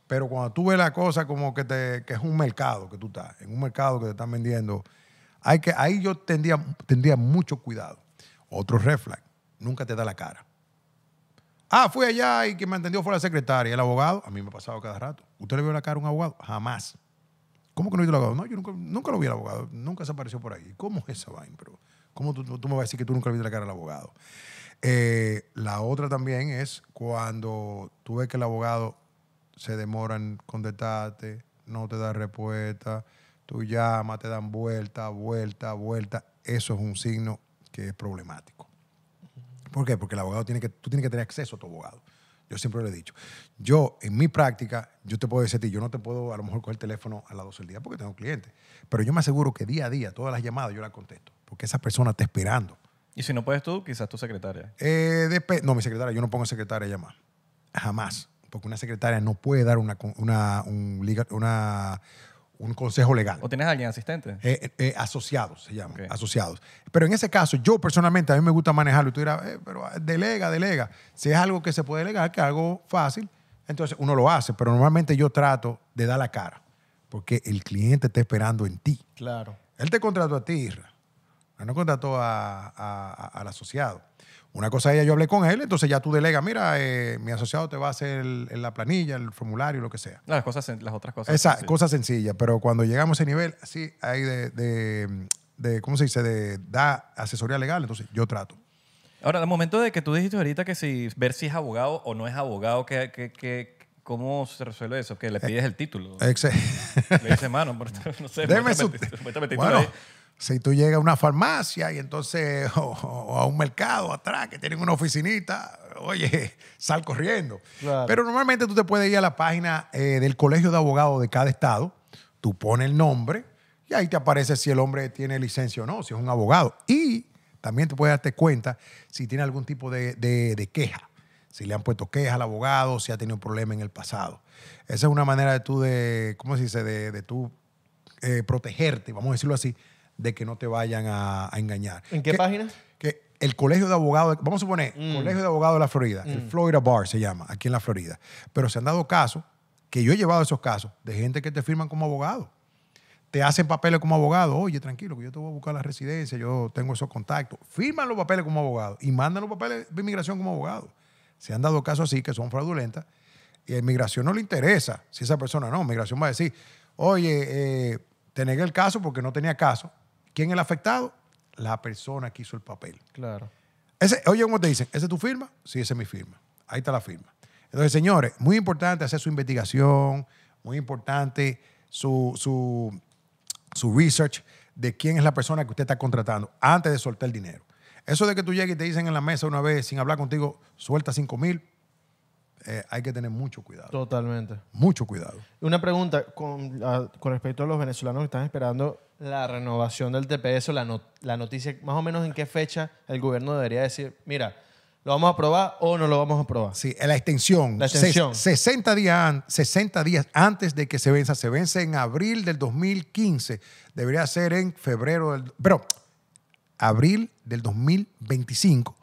Pero cuando tú ves la cosa como que, te, que es un mercado que tú estás, en un mercado que te están vendiendo que, ahí yo tendría, tendría mucho cuidado. Otro reflag, nunca te da la cara. Ah, fui allá y quien me entendió fue la secretaria. El abogado, a mí me ha pasado cada rato. ¿Usted le vio la cara a un abogado? Jamás. ¿Cómo que no vio el abogado? No, yo nunca, lo vi al abogado. Nunca se apareció por ahí. ¿Cómo es esa vaina? Pero, ¿Cómo tú, me vas a decir que tú nunca le viste la cara al abogado? Eh, la otra también es cuando tú ves que el abogado se demora en contestarte, no te da respuesta Tú llamas, te dan vuelta, vuelta, vuelta. Eso es un signo que es problemático. ¿Por qué? Porque el abogado tiene que, tú tienes que tener acceso a tu abogado. Yo siempre lo he dicho. Yo, en mi práctica, yo te puedo decir ti, yo no te puedo a lo mejor coger el teléfono a las 12 del día porque tengo clientes. Pero yo me aseguro que día a día, todas las llamadas yo las contesto. Porque esa persona está esperando. Y si no puedes tú, quizás tu secretaria. Eh, no, mi secretaria, yo no pongo secretaria a llamar. Jamás. Porque una secretaria no puede dar una, una, una un consejo legal. ¿O tienes alguien asistente? Eh, eh, eh, asociados se llama. asociados. Pero en ese caso, yo personalmente, a mí me gusta manejarlo. Y tú dirás, pero delega, delega. Si es algo que se puede delegar, que es algo fácil, entonces uno lo hace. Pero normalmente yo trato de dar la cara, porque el cliente está esperando en ti. Claro. Él te contrató a ti, no contrató al asociado. Una cosa es yo hablé con él, entonces ya tú delega mira, eh, mi asociado te va a hacer la planilla, el formulario, lo que sea. Las, cosas, las otras cosas. Esa, cosas sencillas, pero cuando llegamos a ese nivel, sí, hay de, de, ¿cómo se dice?, de da asesoría legal, entonces yo trato. Ahora, el momento de que tú dijiste ahorita que si ver si es abogado o no es abogado, que, que, ¿Cómo se resuelve eso? Que le pides eh, el título. Exacto. le dices, mano, no sé, Deme su... título. Si tú llegas a una farmacia y entonces, o, a un mercado atrás que tienen una oficinita, oye, sal corriendo. Pero normalmente tú te puedes ir a la página eh, del colegio de abogados de cada estado, tú pones el nombre y ahí te aparece si el hombre tiene licencia o no, si es un abogado. Y también te puedes darte cuenta si tiene algún tipo de, queja, si le han puesto queja al abogado, si ha tenido un problema en el pasado. Esa es una manera de tú, de, ¿cómo se dice?, de, de tú eh, protegerte, vamos a decirlo así, de que no te vayan a, engañar. ¿En qué página? Que el Colegio de Abogados, vamos a suponer, mm. Colegio de Abogados de la Florida, el mm. Florida Bar se llama, aquí en la Florida. Pero se han dado casos, que yo he llevado esos casos, de gente que te firman como abogado. Te hacen papeles como abogado. Oye, tranquilo, que yo te voy a buscar la residencia, yo tengo esos contactos. Firman los papeles como abogado y mandan los papeles de inmigración como abogado. Se han dado casos así que son fraudulentas y a inmigración no le interesa si esa persona no. Inmigración va a decir, oye, eh, te negué el caso porque no tenía caso ¿Quién es el afectado? La persona que hizo el papel. Claro. Ese, oye, ¿cómo te dicen? ¿Esa es tu firma? Sí, esa es mi firma. Ahí está la firma. Entonces, señores, muy importante hacer su investigación, muy importante su, su research de quién es la persona que usted está contratando antes de soltar el dinero. Eso de que tú llegues y te dicen en la mesa una vez sin hablar contigo, suelta 5 mil, eh, hay que tener mucho cuidado. Totalmente. Mucho cuidado. Una pregunta con, respecto a los venezolanos que están esperando la renovación del TPS, la, la noticia, más o menos en qué fecha el gobierno debería decir, mira, ¿lo vamos a aprobar o no lo vamos a aprobar? Sí, la extensión. La extensión. 60 días, 60 días antes de que se venza. Se vence en abril del 2015. Debería ser en febrero del... Pero, abril del 2025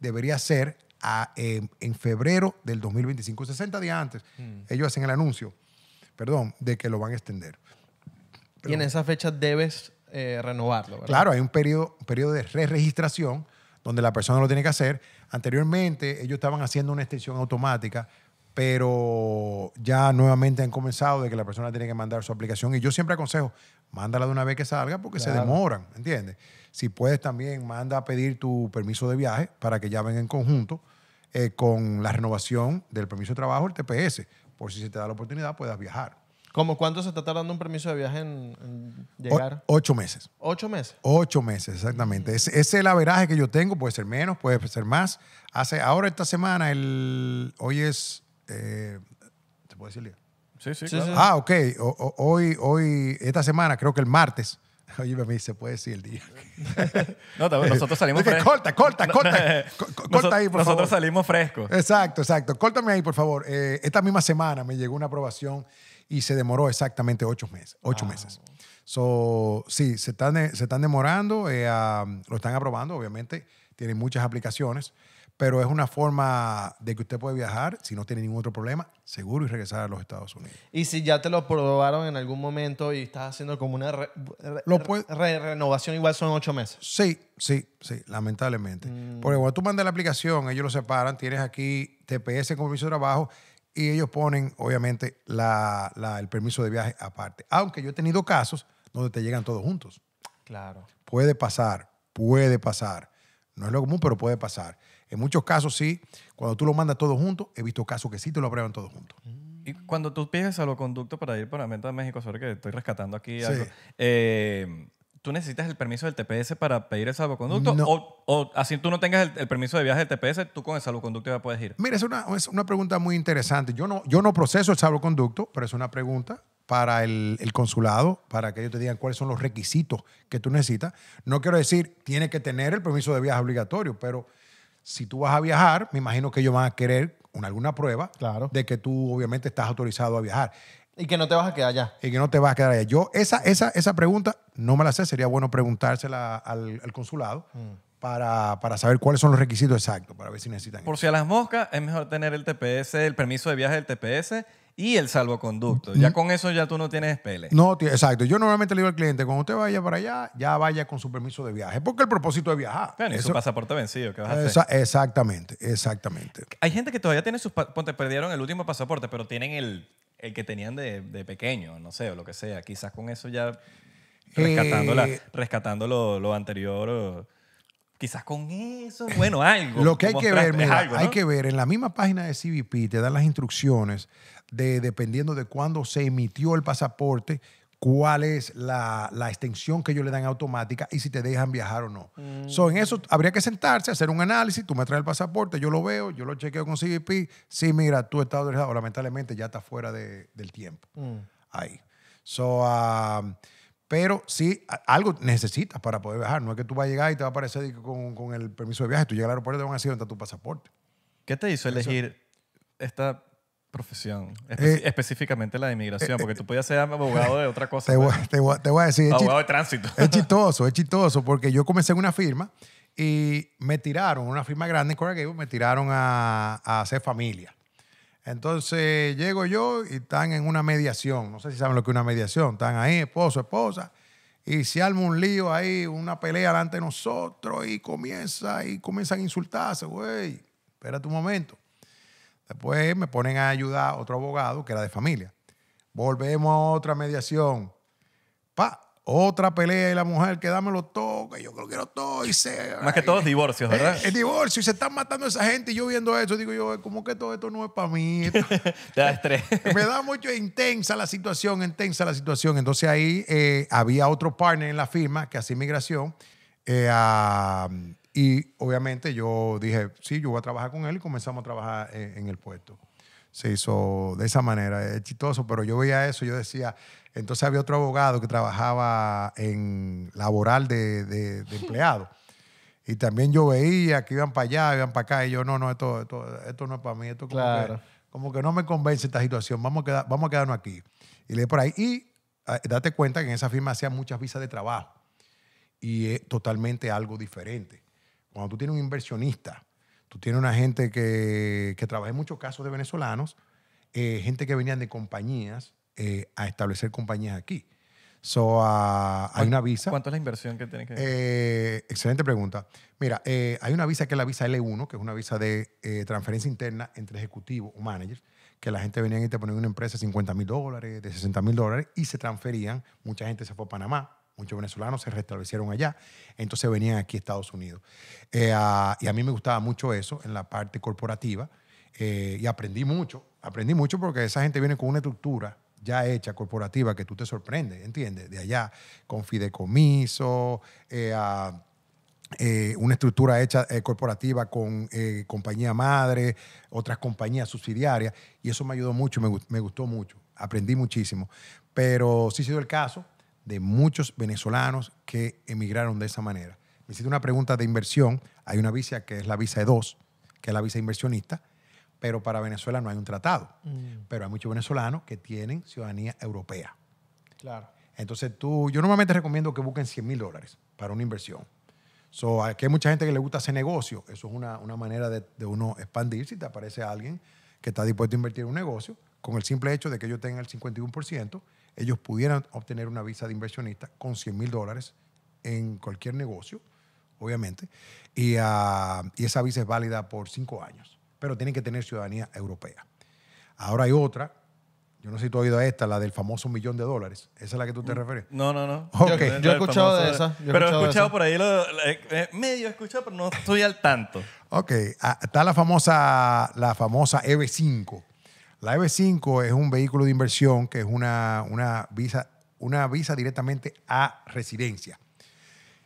debería ser a, em, en febrero del 2025, 60 días antes. Mm. Ellos hacen el anuncio, perdón, de que lo van a extender. y en esa fecha debes eh, renovarlo, ¿verdad? Claro, hay un periodo, de re-registración donde la persona lo tiene que hacer. Anteriormente ellos estaban haciendo una extensión automática, pero ya nuevamente han comenzado de que la persona tiene que mandar su aplicación y yo siempre aconsejo, mándala de una vez que salga porque se demoran, ¿entiendes? Si puedes también, manda a pedir tu permiso de viaje para que ya venga en conjunto eh, con la renovación del permiso de trabajo, el TPS, por si se te da la oportunidad puedas viajar. ¿Cómo cuánto se está tardando un permiso de viaje en, llegar? ocho meses. ¿Ocho meses? Ocho meses, exactamente. Ese, es el averaje que yo tengo, puede ser menos, puede ser más. Hace, ahora esta semana, el, hoy es... ¿Te eh, puedo decir el día? Sí, sí, Ah, ok. hoy, hoy, esta semana, creo que el martes, Oye, me dice, puede decir el día. no, nosotros salimos frescos. Corta, corta, corta. ahí, por nosotros favor. Nosotros salimos frescos. Exacto, exacto. Córtame ahí, por favor. Eh, esta misma semana me llegó una aprobación y se demoró exactamente ocho meses. Ocho ah. meses. sí, se están, se están demorando, eh, lo están aprobando, obviamente. Tienen muchas aplicaciones pero es una forma de que usted puede viajar si no tiene ningún otro problema, seguro y regresar a los Estados Unidos. Y si ya te lo probaron en algún momento y estás haciendo como una renovación, igual son ocho meses. Sí, sí, sí, lamentablemente. Mm. Por Porque cuando tú mandas la aplicación, ellos lo separan, tienes aquí TPS con permiso de trabajo y ellos ponen, obviamente, el permiso de viaje aparte. Aunque yo he tenido casos donde te llegan todos juntos. Claro. Puede pasar, puede pasar. No es lo común, pero puede pasar. En muchos casos sí, cuando tú lo mandas todo junto, he visto casos que sí te lo aprueban todo junto. Y cuando tú pides el salvoconducto para ir para venta de México, sobre que estoy rescatando aquí algo, eh, ¿tú necesitas el permiso del TPS para pedir el salvoconducto? No. O, así tú no tengas el, permiso de viaje del TPS, tú con el salvoconducto ya puedes ir. Mira, es una, es una pregunta muy interesante. Yo no, yo no proceso el salvoconducto, pero es una pregunta para el, el, consulado, para que ellos te digan cuáles son los requisitos que tú necesitas. No quiero decir, tiene que tener el permiso de viaje obligatorio, pero si tú vas a viajar, me imagino que ellos van a querer alguna prueba claro. de que tú obviamente estás autorizado a viajar. Y que no te vas a quedar allá. Y que no te vas a quedar allá. Yo esa, esa, esa pregunta no me la sé, sería bueno preguntársela al, consulado. Mm. Para, saber cuáles son los requisitos exactos, para ver si necesitan. Por si a las moscas, es mejor tener el TPS, el permiso de viaje del TPS y el salvoconducto. Ya con eso ya tú no tienes pele. No, exacto. Yo normalmente le digo al cliente, cuando usted vaya para allá, ya vaya con su permiso de viaje, porque el propósito es viajar. y su pasaporte vencido, ¿qué vas a Exactamente, exactamente. Hay gente que todavía tiene sus... pasaporte, perdieron el último pasaporte, pero tienen el, el que tenían de, pequeño, no sé, o lo que sea. Quizás con eso ya... Rescatando, eh, rescatando lo, anterior... quizás con eso, bueno, algo. Lo que hay que ver, hay que ver, en la misma página de CBP te dan las instrucciones dependiendo de cuándo se emitió el pasaporte, cuál es la, extensión que ellos le dan automática y si te dejan viajar o no. Mm. en eso habría que sentarse, hacer un análisis, tú me traes el pasaporte, yo lo veo, yo lo chequeo con CBP, si mira, tú estás autorizado, lamentablemente ya está fuera del tiempo. Mm. Ahí. So, ah, pero sí, algo necesitas para poder viajar. No es que tú vas a llegar y te va a aparecer con, el permiso de viaje. Tú llegas al aeropuerto y te van a decir dónde está tu pasaporte. ¿Qué te hizo elegir esta profesión, eh, específicamente la de inmigración, eh, porque eh, tú podías ser abogado de otra cosa. Te voy, a pues. decir. Abogado de tránsito. Es chistoso, es chistoso, porque yo comencé en una firma y me tiraron, una firma grande en que me tiraron a, a hacer familia. Entonces llego yo y están en una mediación. No sé si saben lo que es una mediación. Están ahí, esposo, esposa. Y se arma un lío ahí, una pelea delante de nosotros y comienza y comienzan a insultarse, güey. Espérate un momento. Después me ponen a ayudar otro abogado que era de familia. Volvemos a otra mediación. Pa, otra pelea y la mujer que dámelo todo, que yo lo quiero todo y se... Más que todos divorcio, ¿verdad? El, divorcio y se están matando esa gente y yo viendo eso digo yo, ¿cómo que todo esto no es para mí. me da mucho intensa la situación, intensa la situación. Entonces ahí eh, había otro partner en la firma que hacía inmigración. Eh, a y obviamente yo dije, sí, yo voy a trabajar con él y comenzamos a trabajar en, el puesto. Se hizo de esa manera, es chistoso, pero yo veía eso, yo decía, entonces había otro abogado que trabajaba en laboral de, empleado. Y también yo veía que iban para allá, iban para acá, y yo, no, no, esto, esto, esto no es para mí, esto como, que, como que no me convence esta situación, vamos a, quedar, vamos a quedarnos aquí. Y le por ahí, y ah, date cuenta que en esa firma hacían muchas visas de trabajo, y es totalmente algo diferente. Cuando tú tienes un inversionista, tú tienes una gente que, trabaja en muchos casos de venezolanos, eh, gente que venían de compañías eh, a establecer compañías aquí. So, ah, hay una visa. ¿Cuánto es la inversión que tiene que hacer? Eh, excelente pregunta. Mira, hay una visa que es la visa L1, que es una visa de transferencia interna entre ejecutivos o managers, que la gente venía y te ponía una empresa de 50 mil dólares, de 60 mil dólares, y se transferían. Mucha gente se fue a Panamá, Muchos venezolanos se restablecieron allá, entonces venían aquí a Estados Unidos. Eh, y a mí me gustaba mucho eso en la parte corporativa eh, y aprendí mucho, aprendí mucho porque esa gente viene con una estructura ya hecha, corporativa, que tú te sorprendes, ¿entiendes? De allá, con fideicomiso, eh, una estructura hecha corporativa con compañía madre, otras compañías subsidiarias, y eso me ayudó mucho, me, gustó mucho, aprendí muchísimo. Pero sí ha sido el caso de muchos venezolanos que emigraron de esa manera. Me hiciste una pregunta de inversión. Hay una visa que es la visa E2, que es la visa inversionista, pero para Venezuela no hay un tratado. Mm. Pero hay muchos venezolanos que tienen ciudadanía europea. Claro. Entonces tú, yo normalmente recomiendo que busquen 100 mil dólares para una inversión. So, aquí hay mucha gente que le gusta hacer negocio. Eso es una, manera de, de, uno expandir. Si te aparece alguien que está dispuesto a invertir en un negocio, con el simple hecho de que ellos tengan el 51%, ellos pudieran obtener una visa de inversionista con 100 mil dólares en cualquier negocio, obviamente, ah, y, esa visa es válida por cinco años, pero tienen que tener ciudadanía europea. Ahora hay otra yo no sé si tú has oído a esta, la del famoso millón de dólares. ¿Esa es la que tú te mm, refieres? No, no, no. Okay. Yo, he escuchado de esa. pero he escuchado, por ahí, eh, medio he escuchado, pero no estoy al tanto. Ok, ah, está la famosa, la famosa EB5, la EB5 es un vehículo de inversión que es una, visa, una visa directamente a residencia.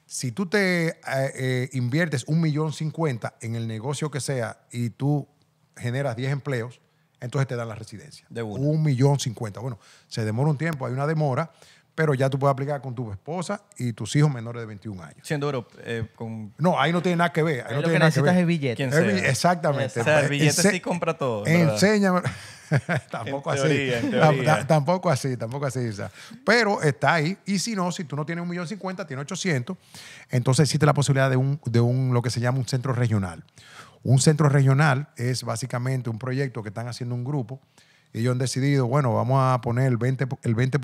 Si tú te eh, eh, inviertes un millón cincuenta en el negocio que sea y tú generas 10 empleos, entonces te dan la residencia. De Un millón cincuenta. Bueno, se demora un tiempo, hay una demora, pero ya tú puedes aplicar con tu esposa y tus hijos menores de 21 años. Siendo eh, No, ahí no tiene nada que ver. lo que necesitas billete. exactamente. O sea, el billete sí compra todo. Enséñame. tampoco, así. tampoco así. Tampoco así, Pero está ahí. Y si no, si tú no tienes un millón cincuenta, tienes 800, entonces existe la posibilidad de un, de un, lo que se llama un centro regional. Un centro regional es básicamente un proyecto que están haciendo un grupo y ellos han decidido, bueno, vamos a poner el 20%, el 20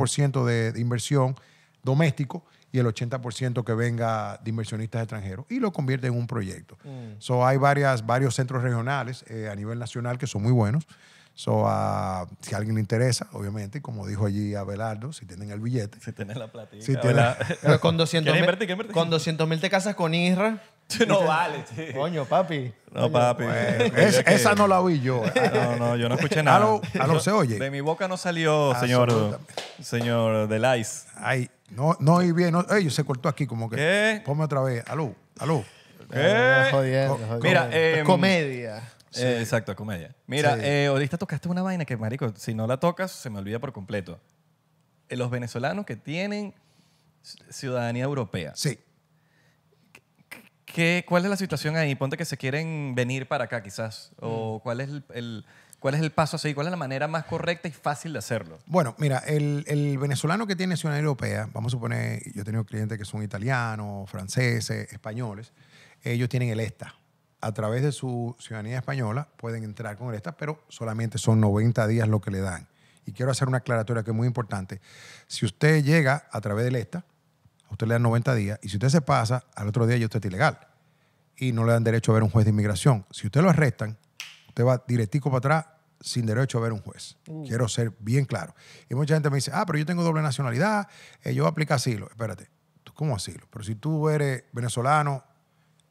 de, inversión doméstico y el 80% que venga de inversionistas extranjeros y lo convierte en un proyecto. Mm. So, hay varias, varios centros regionales eh, a nivel nacional que son muy buenos. So, si a alguien le interesa, obviamente, como dijo allí Abelardo, si tienen el billete. Si tienen la platica. Si tienen... con 200 mil te casas con Isra no vale, Coño, papi. No, papi. Esa no la oí yo. Ah, no, no, yo no escuché nada. ¿Aló, se oye? De mi boca no salió, ah, señor, señor Ay, no, no oí bien. ey, se cortó aquí como que. ¿Qué? Ponme otra vez. Aló, aló. Eh, jodiendo, Mira, em, comedia. Eh, exacto, comedia. Mira, sí. Eh, ahorita tocaste una vaina que, marico, si no la tocas, se me olvida por completo. los venezolanos que tienen ciudadanía europea. Sí. ¿Cuál es la situación ahí? Ponte que se quieren venir para acá quizás. ¿O mm. cuál es el, ¿Cuál es el paso así? ¿Cuál es la manera más correcta y fácil de hacerlo? Bueno, mira, el, el venezolano que tiene ciudadanía europea, vamos a suponer, yo he tenido clientes que son italianos, franceses, españoles, ellos tienen el ESTA. A través de su ciudadanía española pueden entrar con el ESTA, pero solamente son 90 días lo que le dan. Y quiero hacer una aclaratoria que es muy importante. Si usted llega a través del ESTA, a usted le dan 90 días, y si usted se pasa, al otro día ya usted es ilegal y no le dan derecho a ver un juez de inmigración. Si usted lo arrestan, usted va directico para atrás sin derecho a ver un juez. Uh. Quiero ser bien claro. Y mucha gente me dice, ah, pero yo tengo doble nacionalidad, eh, yo aplico asilo. Espérate, ¿tú cómo asilo? Pero si tú eres venezolano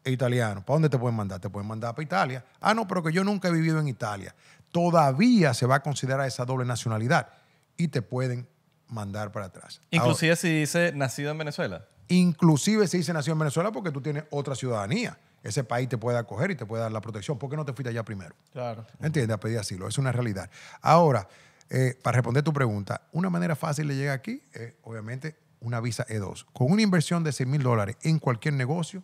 e italiano, ¿para dónde te pueden mandar? Te pueden mandar para Italia. Ah, no, pero que yo nunca he vivido en Italia. Todavía se va a considerar esa doble nacionalidad y te pueden mandar para atrás. Inclusive si dice nacido en Venezuela. Inclusive si dice nacido en Venezuela porque tú tienes otra ciudadanía ese país te puede acoger y te puede dar la protección. ¿Por qué no te fuiste allá primero? Claro. ¿Entiendes? A pedir asilo. Es una realidad. Ahora, eh, para responder tu pregunta, una manera fácil de llegar aquí es, obviamente, una visa E2. Con una inversión de 6 mil dólares en cualquier negocio,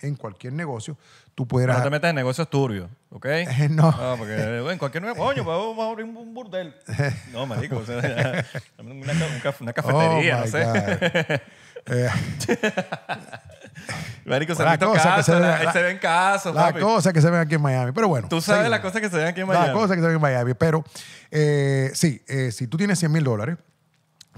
en cualquier negocio, tú pudieras... No te metas en negocios turbios, ¿ok? Eh, no. no. Ah, porque eh, en cualquier negocio, coño, vamos a abrir un burdel. No, marico, o una, cafetería, oh, no sé. Marico, se la, se, ven casos. cosas que se ven aquí en Miami. Pero bueno. Tú sabes las cosas que se ven aquí en Miami. Las cosas que se ven en Miami. Pero eh, sí, eh, si tú tienes 100 mil dólares,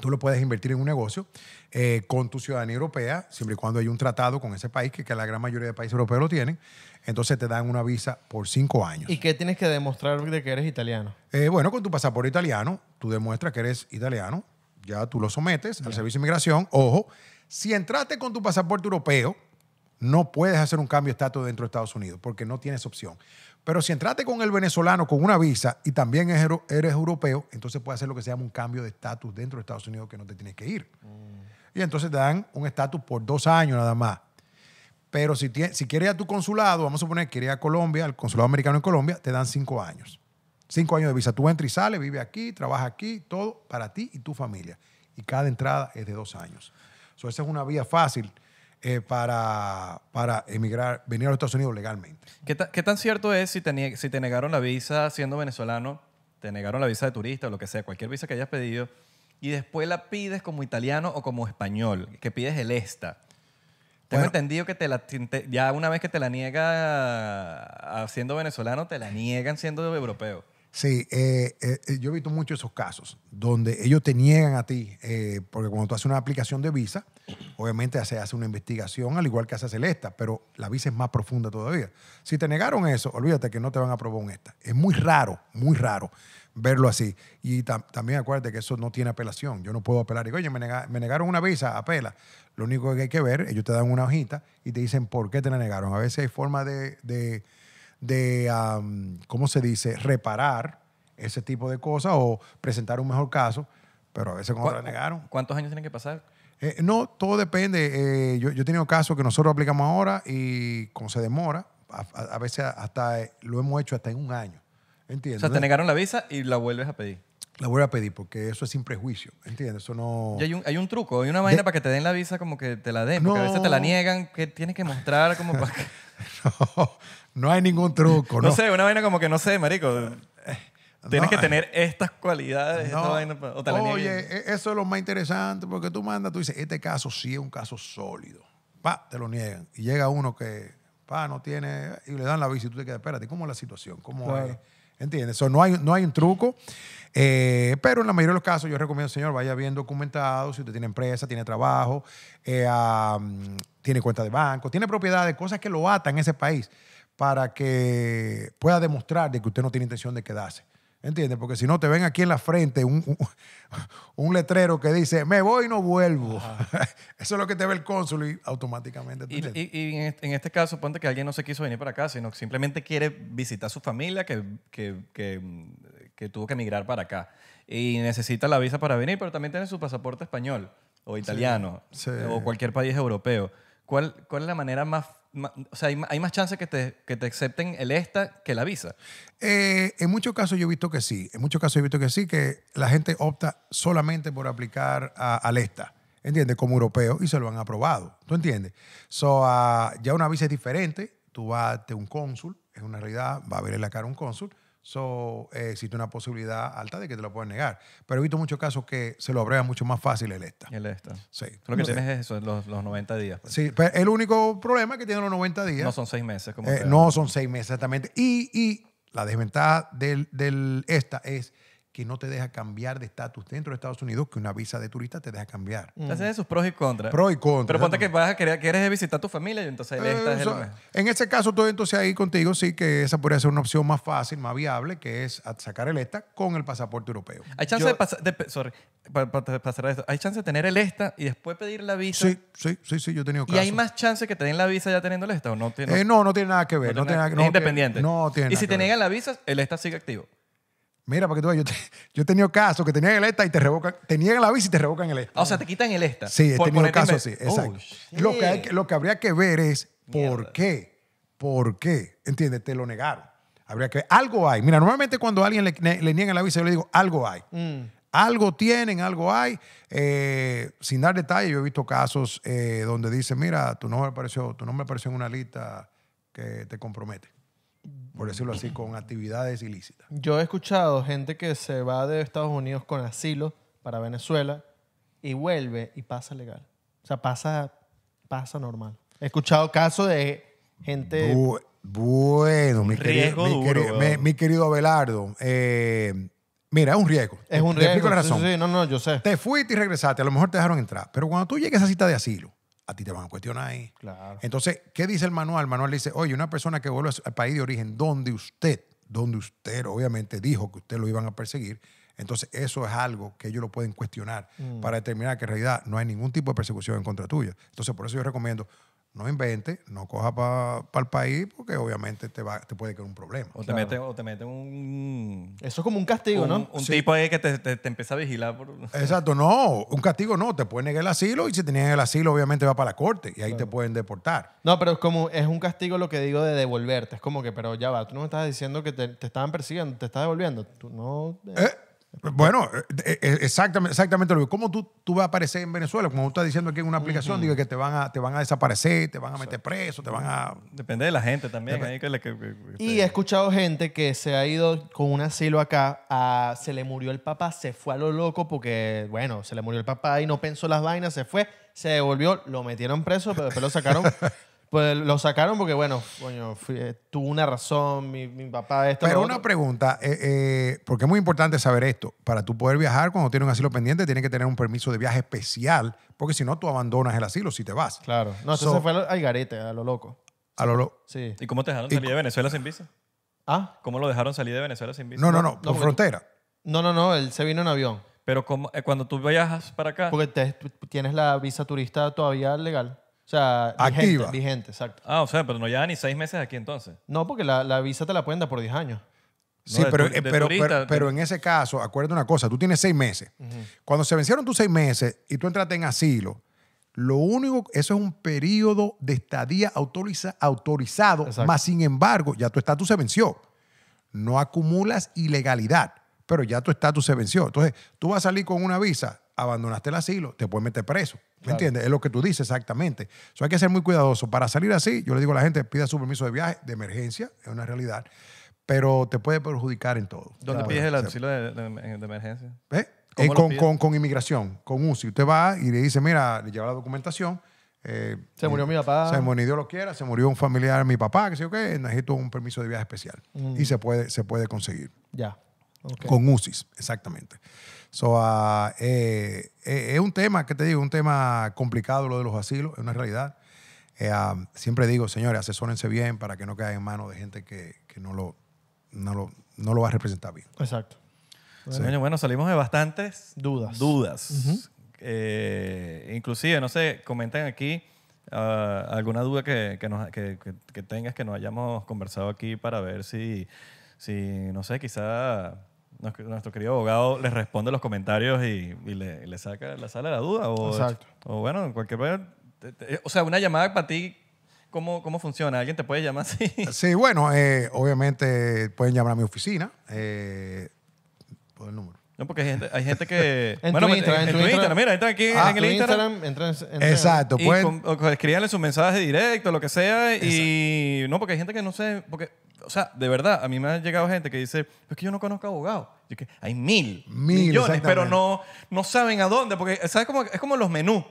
tú lo puedes invertir en un negocio eh, con tu ciudadanía europea, siempre y cuando hay un tratado con ese país, que, la gran mayoría de países europeos lo tienen. Entonces te dan una visa por cinco años. ¿Y qué tienes que demostrar de que eres italiano? bueno, con tu pasaporte italiano, tú demuestras que eres italiano, ya tú lo sometes al servicio de inmigración. Ojo si entraste con tu pasaporte europeo, no puedes hacer un cambio de estatus dentro de Estados Unidos porque no tienes opción. Pero si entraste con el venezolano con una visa y también eres europeo, entonces puedes hacer lo que se llama un cambio de estatus dentro de Estados Unidos que no te tienes que ir. Y entonces te dan un estatus por dos años nada más. Pero si, si quieres ir a tu consulado, vamos a suponer que quieres ir a Colombia, al consulado americano en Colombia, te dan cinco años. Cinco años de visa. Tú entras y sales, vives aquí, trabajas aquí, todo para ti y tu familia. Y cada entrada es de dos años esa es una vía fácil eh, para, para, emigrar, venir a los Estados Unidos legalmente. ¿Qué, qué tan cierto es si te, si te negaron la visa siendo venezolano, te negaron la visa de turista o lo que sea, cualquier visa que hayas pedido, y después la pides como italiano o como español, que pides el esta? Tengo entendido que te la, ya una vez que te la niega ah, siendo venezolano, te la niegan siendo europeo. Sí, eh, eh, eh, yo he visto muchos esos casos donde ellos te niegan a ti, porque cuando tú haces una aplicación de visa, obviamente se hace una investigación, al igual que hace ESTA, pero la visa es más profunda todavía. Si te negaron eso, olvídate que no te van a aprobar un esta. Es muy raro, muy raro verlo así. Y también acuérdate que eso no tiene apelación. Yo no puedo apelar. Digo, oye, me, negaron una visa, apela. Lo único que hay que ver, ellos te dan una hojita y te dicen por qué te la negaron. A veces hay forma de de, ¿cómo se dice?, reparar ese tipo de cosas o presentar un mejor caso, pero a veces cuando la negaron. ¿Cuántos años tienen que pasar? Eh, no, todo depende. Eh, yo, he tenido casos que nosotros aplicamos ahora y como se demora, a, veces hasta eh, lo hemos hecho hasta en un año. ¿Entiendes? O sea, te negaron la visa y la vuelves a pedir. La vuelves a pedir porque eso es sin prejuicio, ¿entiendes? Eso no... hay, un, hay un truco, hay una manera para que te den la visa como que te la den, porque a veces te la niegan, que tienes que mostrar como para... No, hay ningún truco. No. sé, una vaina como que no sé, marico. Eh, Tienes que eh. tener estas cualidades. vaina, pues, oye, e, eso es lo más interesante porque tú mandas, tú dices, este caso sí es un caso sólido. Pa, te lo niegan. Y llega uno que, pa, no tiene, y le dan la visa y tú te quedas, espérate, ¿cómo es la situación? ¿Cómo es? ¿Entiendes? no, hay, no hay un truco, eh, pero en la mayoría de los casos yo recomiendo, señor, vaya bien documentado, si usted tiene empresa, tiene trabajo, eh, tiene cuenta de banco, tiene propiedades, cosas que lo atan en ese país para que pueda demostrar de que usted no tiene intención de quedarse. ¿Entiendes? Porque si no, te ven aquí en la frente un, letrero que dice, me voy y no vuelvo. Eso es lo que te ve el cónsul y automáticamente. Y, y, en, este, caso, ponte que alguien no se quiso venir para acá, sino que simplemente quiere visitar su familia que, tuvo que emigrar para acá. Y necesita la visa para venir, pero también tiene su pasaporte español o italiano o cualquier país europeo. ¿cuál, es la manera más, o sea, hay, más chances que te, que acepten el esta que la visa? Eh, en muchos casos yo he visto que sí, en muchos casos he visto que sí, que la gente opta solamente por aplicar al esta. ¿Entiendes? Como europeo y se lo han aprobado. ¿Tú entiendes? So, ah, ya una visa es diferente. Tú vas a un cónsul, es una realidad, va a ver en la cara un cónsul So, eh, existe una posibilidad alta de que te lo puedan negar. Pero he visto muchos casos que se lo abrega mucho más fácil el ESTA. El ESTA. Sí. Lo que tienes es eso, los, 90 días. Pues. Sí, pero pues, el único problema que tienen los 90 días. No son seis meses. Como eh, no son seis meses, exactamente. Y, la desventaja del, del ESTA es que no te deja cambiar de estatus dentro de Estados Unidos, que una visa de turista te deja cambiar. Entonces, mm. sus pros y contras. Pros y contras. Pero ponte que vas a querer, quieres visitar a tu familia y entonces eh, el ESTA En ese caso, todo entonces ahí contigo sí que esa podría ser una opción más fácil, más viable, que es sacar el ESTA con el pasaporte europeo. Hay chance de, pasar, para esto. Hay chance de tener el ESTA y después pedir la visa. Sí, sí, sí, sí yo he tenido casos. ¿Y hay más chance que te den la visa ya teniendo el ESTA o no? Tiene, eh, no, no tiene nada que ver. No, tiene no es independiente. No tiene Y si te la visa, el ESTA sigue activo. Mira, para tú veas, yo, he tenido casos que tenían el ESTA y te revocan, niegan la visa y te revocan el ESTA. Ah, o sea, te quitan el ESTA. Sí, he tenido casos así, exacto. lo, que lo que habría que ver es por qué, por qué, ¿entiendes? Te lo negaron. Habría que ver, algo hay. Mira, normalmente cuando a alguien le, niegan la visa, yo le digo, algo hay. Mm. Algo tienen, algo hay. Eh, sin dar detalle, yo he visto casos eh, donde dicen, mira, tu nombre apareció, tu nombre apareció en una lista que te compromete por decirlo así, con actividades ilícitas. Yo he escuchado gente que se va de Estados Unidos con asilo para Venezuela y vuelve y pasa legal. O sea, pasa, pasa normal. He escuchado casos de gente... bueno, mi querido, mi, Abelardo, eh, mira, es un riesgo. Es un riesgo. Te explico la razón. no, no, yo sé. Te fuiste y regresaste, a lo mejor te dejaron entrar, pero cuando tú llegues a esa cita de asilo, a ti te van a cuestionar ahí. Claro. Entonces, ¿qué dice el manual? El manual dice, oye, una persona que vuelve al país de origen donde usted, donde usted obviamente dijo que usted lo iban a perseguir, entonces eso es algo que ellos lo pueden cuestionar mm. para determinar que en realidad no hay ningún tipo de persecución en contra tuya. Entonces, por eso yo recomiendo, no invente, no coja para el país porque obviamente te, va, te puede quedar un problema. O te o te mete un... Eso es como un castigo, ¿no? Un tipo ahí que te, empieza a vigilar. Por... Exacto, no, un castigo no, te pueden negar el asilo y si te niegan el asilo obviamente va para la corte y ahí te pueden deportar. No, pero es como, es un castigo lo que digo de devolverte, es como que, pero ya va, tú no me estás diciendo que te, estaban persiguiendo, te estás devolviendo, tú no... Eh. Eh, bueno, eh, eh, eh, exactamente, exactamente lo mismo. ¿Cómo tú, tú vas a aparecer en Venezuela? Como tú estás diciendo aquí en una aplicación, digo que te van, a, te van a desaparecer, te van a meter preso, te van a... Depende de la gente también. y he escuchado gente que se ha ido con un asilo acá, se le murió el papá, se fue a lo loco porque, bueno, se le murió el papá y no pensó las vainas, se fue, se devolvió, lo metieron preso, pero después lo sacaron Pues lo sacaron porque, bueno, coño, eh, tuvo una razón, mi, papá esto. Pero una pregunta, eh, eh, porque es muy importante saber esto. Para tú poder viajar, cuando tienes un asilo pendiente, tienes que tener un permiso de viaje especial, porque si no, tú abandonas el asilo si te vas. Claro. No, eso se fue al, garete, a lo loco. A lo loco. Sí. ¿Y cómo te dejaron salir de Venezuela sin visa? ¿Ah? ¿Cómo lo dejaron salir de Venezuela sin visa? No, no, no, por frontera. No, no, no, él se vino en avión. Pero cuando tú viajas para acá... Porque tienes la visa turista todavía legal. O sea, Activa. vigente, exacto. Ah, o sea, pero no lleva ni seis meses aquí entonces. No, porque la, visa te la pueden dar por 10 años. Sí, pero, pero, en ese caso, acuérdate una cosa, tú tienes seis meses. Cuando se vencieron tus seis meses y tú entraste en asilo, lo único, eso es un periodo de estadía autoriza- autorizado, más sin embargo, ya tu estatus se venció. No acumulas ilegalidad, pero ya tu estatus se venció. Entonces, tú vas a salir con una visa abandonaste el asilo, te puedes meter preso. ¿Me entiendes? Es lo que tú dices exactamente. eso hay que ser muy cuidadoso. Para salir así, yo le digo a la gente, pida su permiso de viaje, de emergencia, es una realidad, pero te puede perjudicar en todo. ¿Dónde pides el asilo de, emergencia? ¿Eh? Eh, con, con, con, inmigración, con UCI. Usted va y le dice, mira, le lleva la documentación. Eh, se murió mi papá. Se murió, Dios lo quiera, se murió un familiar, mi papá, que sé yo qué, necesito un permiso de viaje especial. Mm. Y se puede, se puede conseguir. Ya. Con UCIs, exactamente. So, ah, eh, eh, es un tema, que te digo? Un tema complicado lo de los asilos, es una realidad. Eh, ah, siempre digo, señores, asesórense bien para que no quede en manos de gente que, no, lo, no, lo, va a representar bien. Exacto. Bueno, salimos de bastantes dudas. Dudas. inclusive, no sé, comenten aquí ah, alguna duda que, tengas que no hayamos conversado aquí para ver si, si no sé, quizá nuestro querido abogado les responde los comentarios y, le, saca la sala de la duda. O, Exacto. O bueno, cualquier. Te, o sea, una llamada para ti ¿Cómo, ¿Cómo, funciona? ¿Alguien te puede llamar Sí, bueno, eh, obviamente pueden llamar a mi oficina. Eh, por el número. No, porque hay gente, hay gente que... en bueno, tu Instagram, en, tu Instagram, mira, entran aquí en ah, el Instagram. Instagram entra, Instagram. Exacto. pueden, escríbanle su mensaje directo, lo que sea. Y no, porque hay gente que no se Porque o sea, de verdad, a mí me ha llegado gente que dice, es que yo no conozco abogados. que hay mil, millones, pero no, no saben a dónde, porque ¿sabes? Como, es como los menús.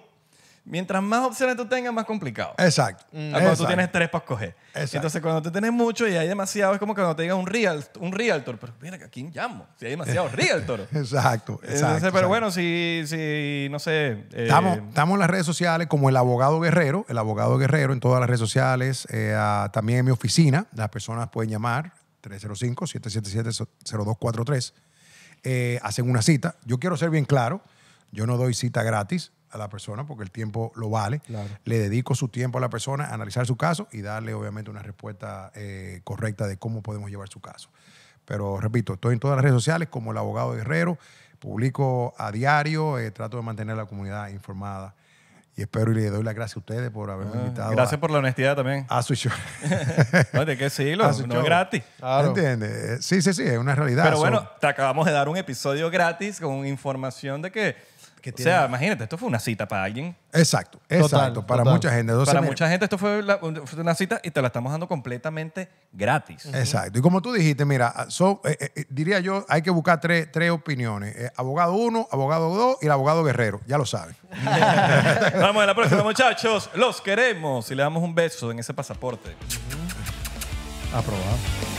Mientras más opciones tú tengas, más complicado. Exacto. Mm, cuando tú tienes tres para escoger. Exacto. Entonces, cuando tú tienes mucho y hay demasiado, es como cuando te digas un, real, un realtor. Pero mira, ¿a quién llamo? Si hay demasiado realtor. exacto, exacto. pero bueno, si, si, no sé. Eh, estamos, en las redes sociales como el abogado guerrero, el abogado guerrero en todas las redes sociales, eh, ah, también en mi oficina. Las personas pueden llamar 305-777-0243. Eh, hacen una cita. Yo quiero ser bien claro, yo no doy cita gratis a la persona porque el tiempo lo vale. Le dedico su tiempo a la persona, a analizar su caso y darle obviamente una respuesta eh, correcta de cómo podemos llevar su caso. Pero repito, estoy en todas las redes sociales como el abogado Guerrero publico a diario, eh, trato de mantener la comunidad informada. Y espero y le doy las gracias a ustedes por haberme ah, invitado. Gracias por la honestidad también. A su show. de que sí, no gratis. Claro. ¿Entiendes? Sí, sí, sí, es una realidad. Pero bueno, te acabamos de dar un episodio gratis con información de que o sea, imagínate, esto fue una cita para alguien. Exacto, exacto, para mucha gente. para mucha gente esto fue, una cita y te la estamos dando completamente gratis. Exacto. Y como tú dijiste, mira, ah, eh, eh, eh, diría yo, hay que buscar tres, opiniones. abogado uno, abogado dos y el abogado guerrero. Ya lo saben. Vamos a la próxima, muchachos. Los queremos. Y le damos un beso en ese pasaporte. Aprobado.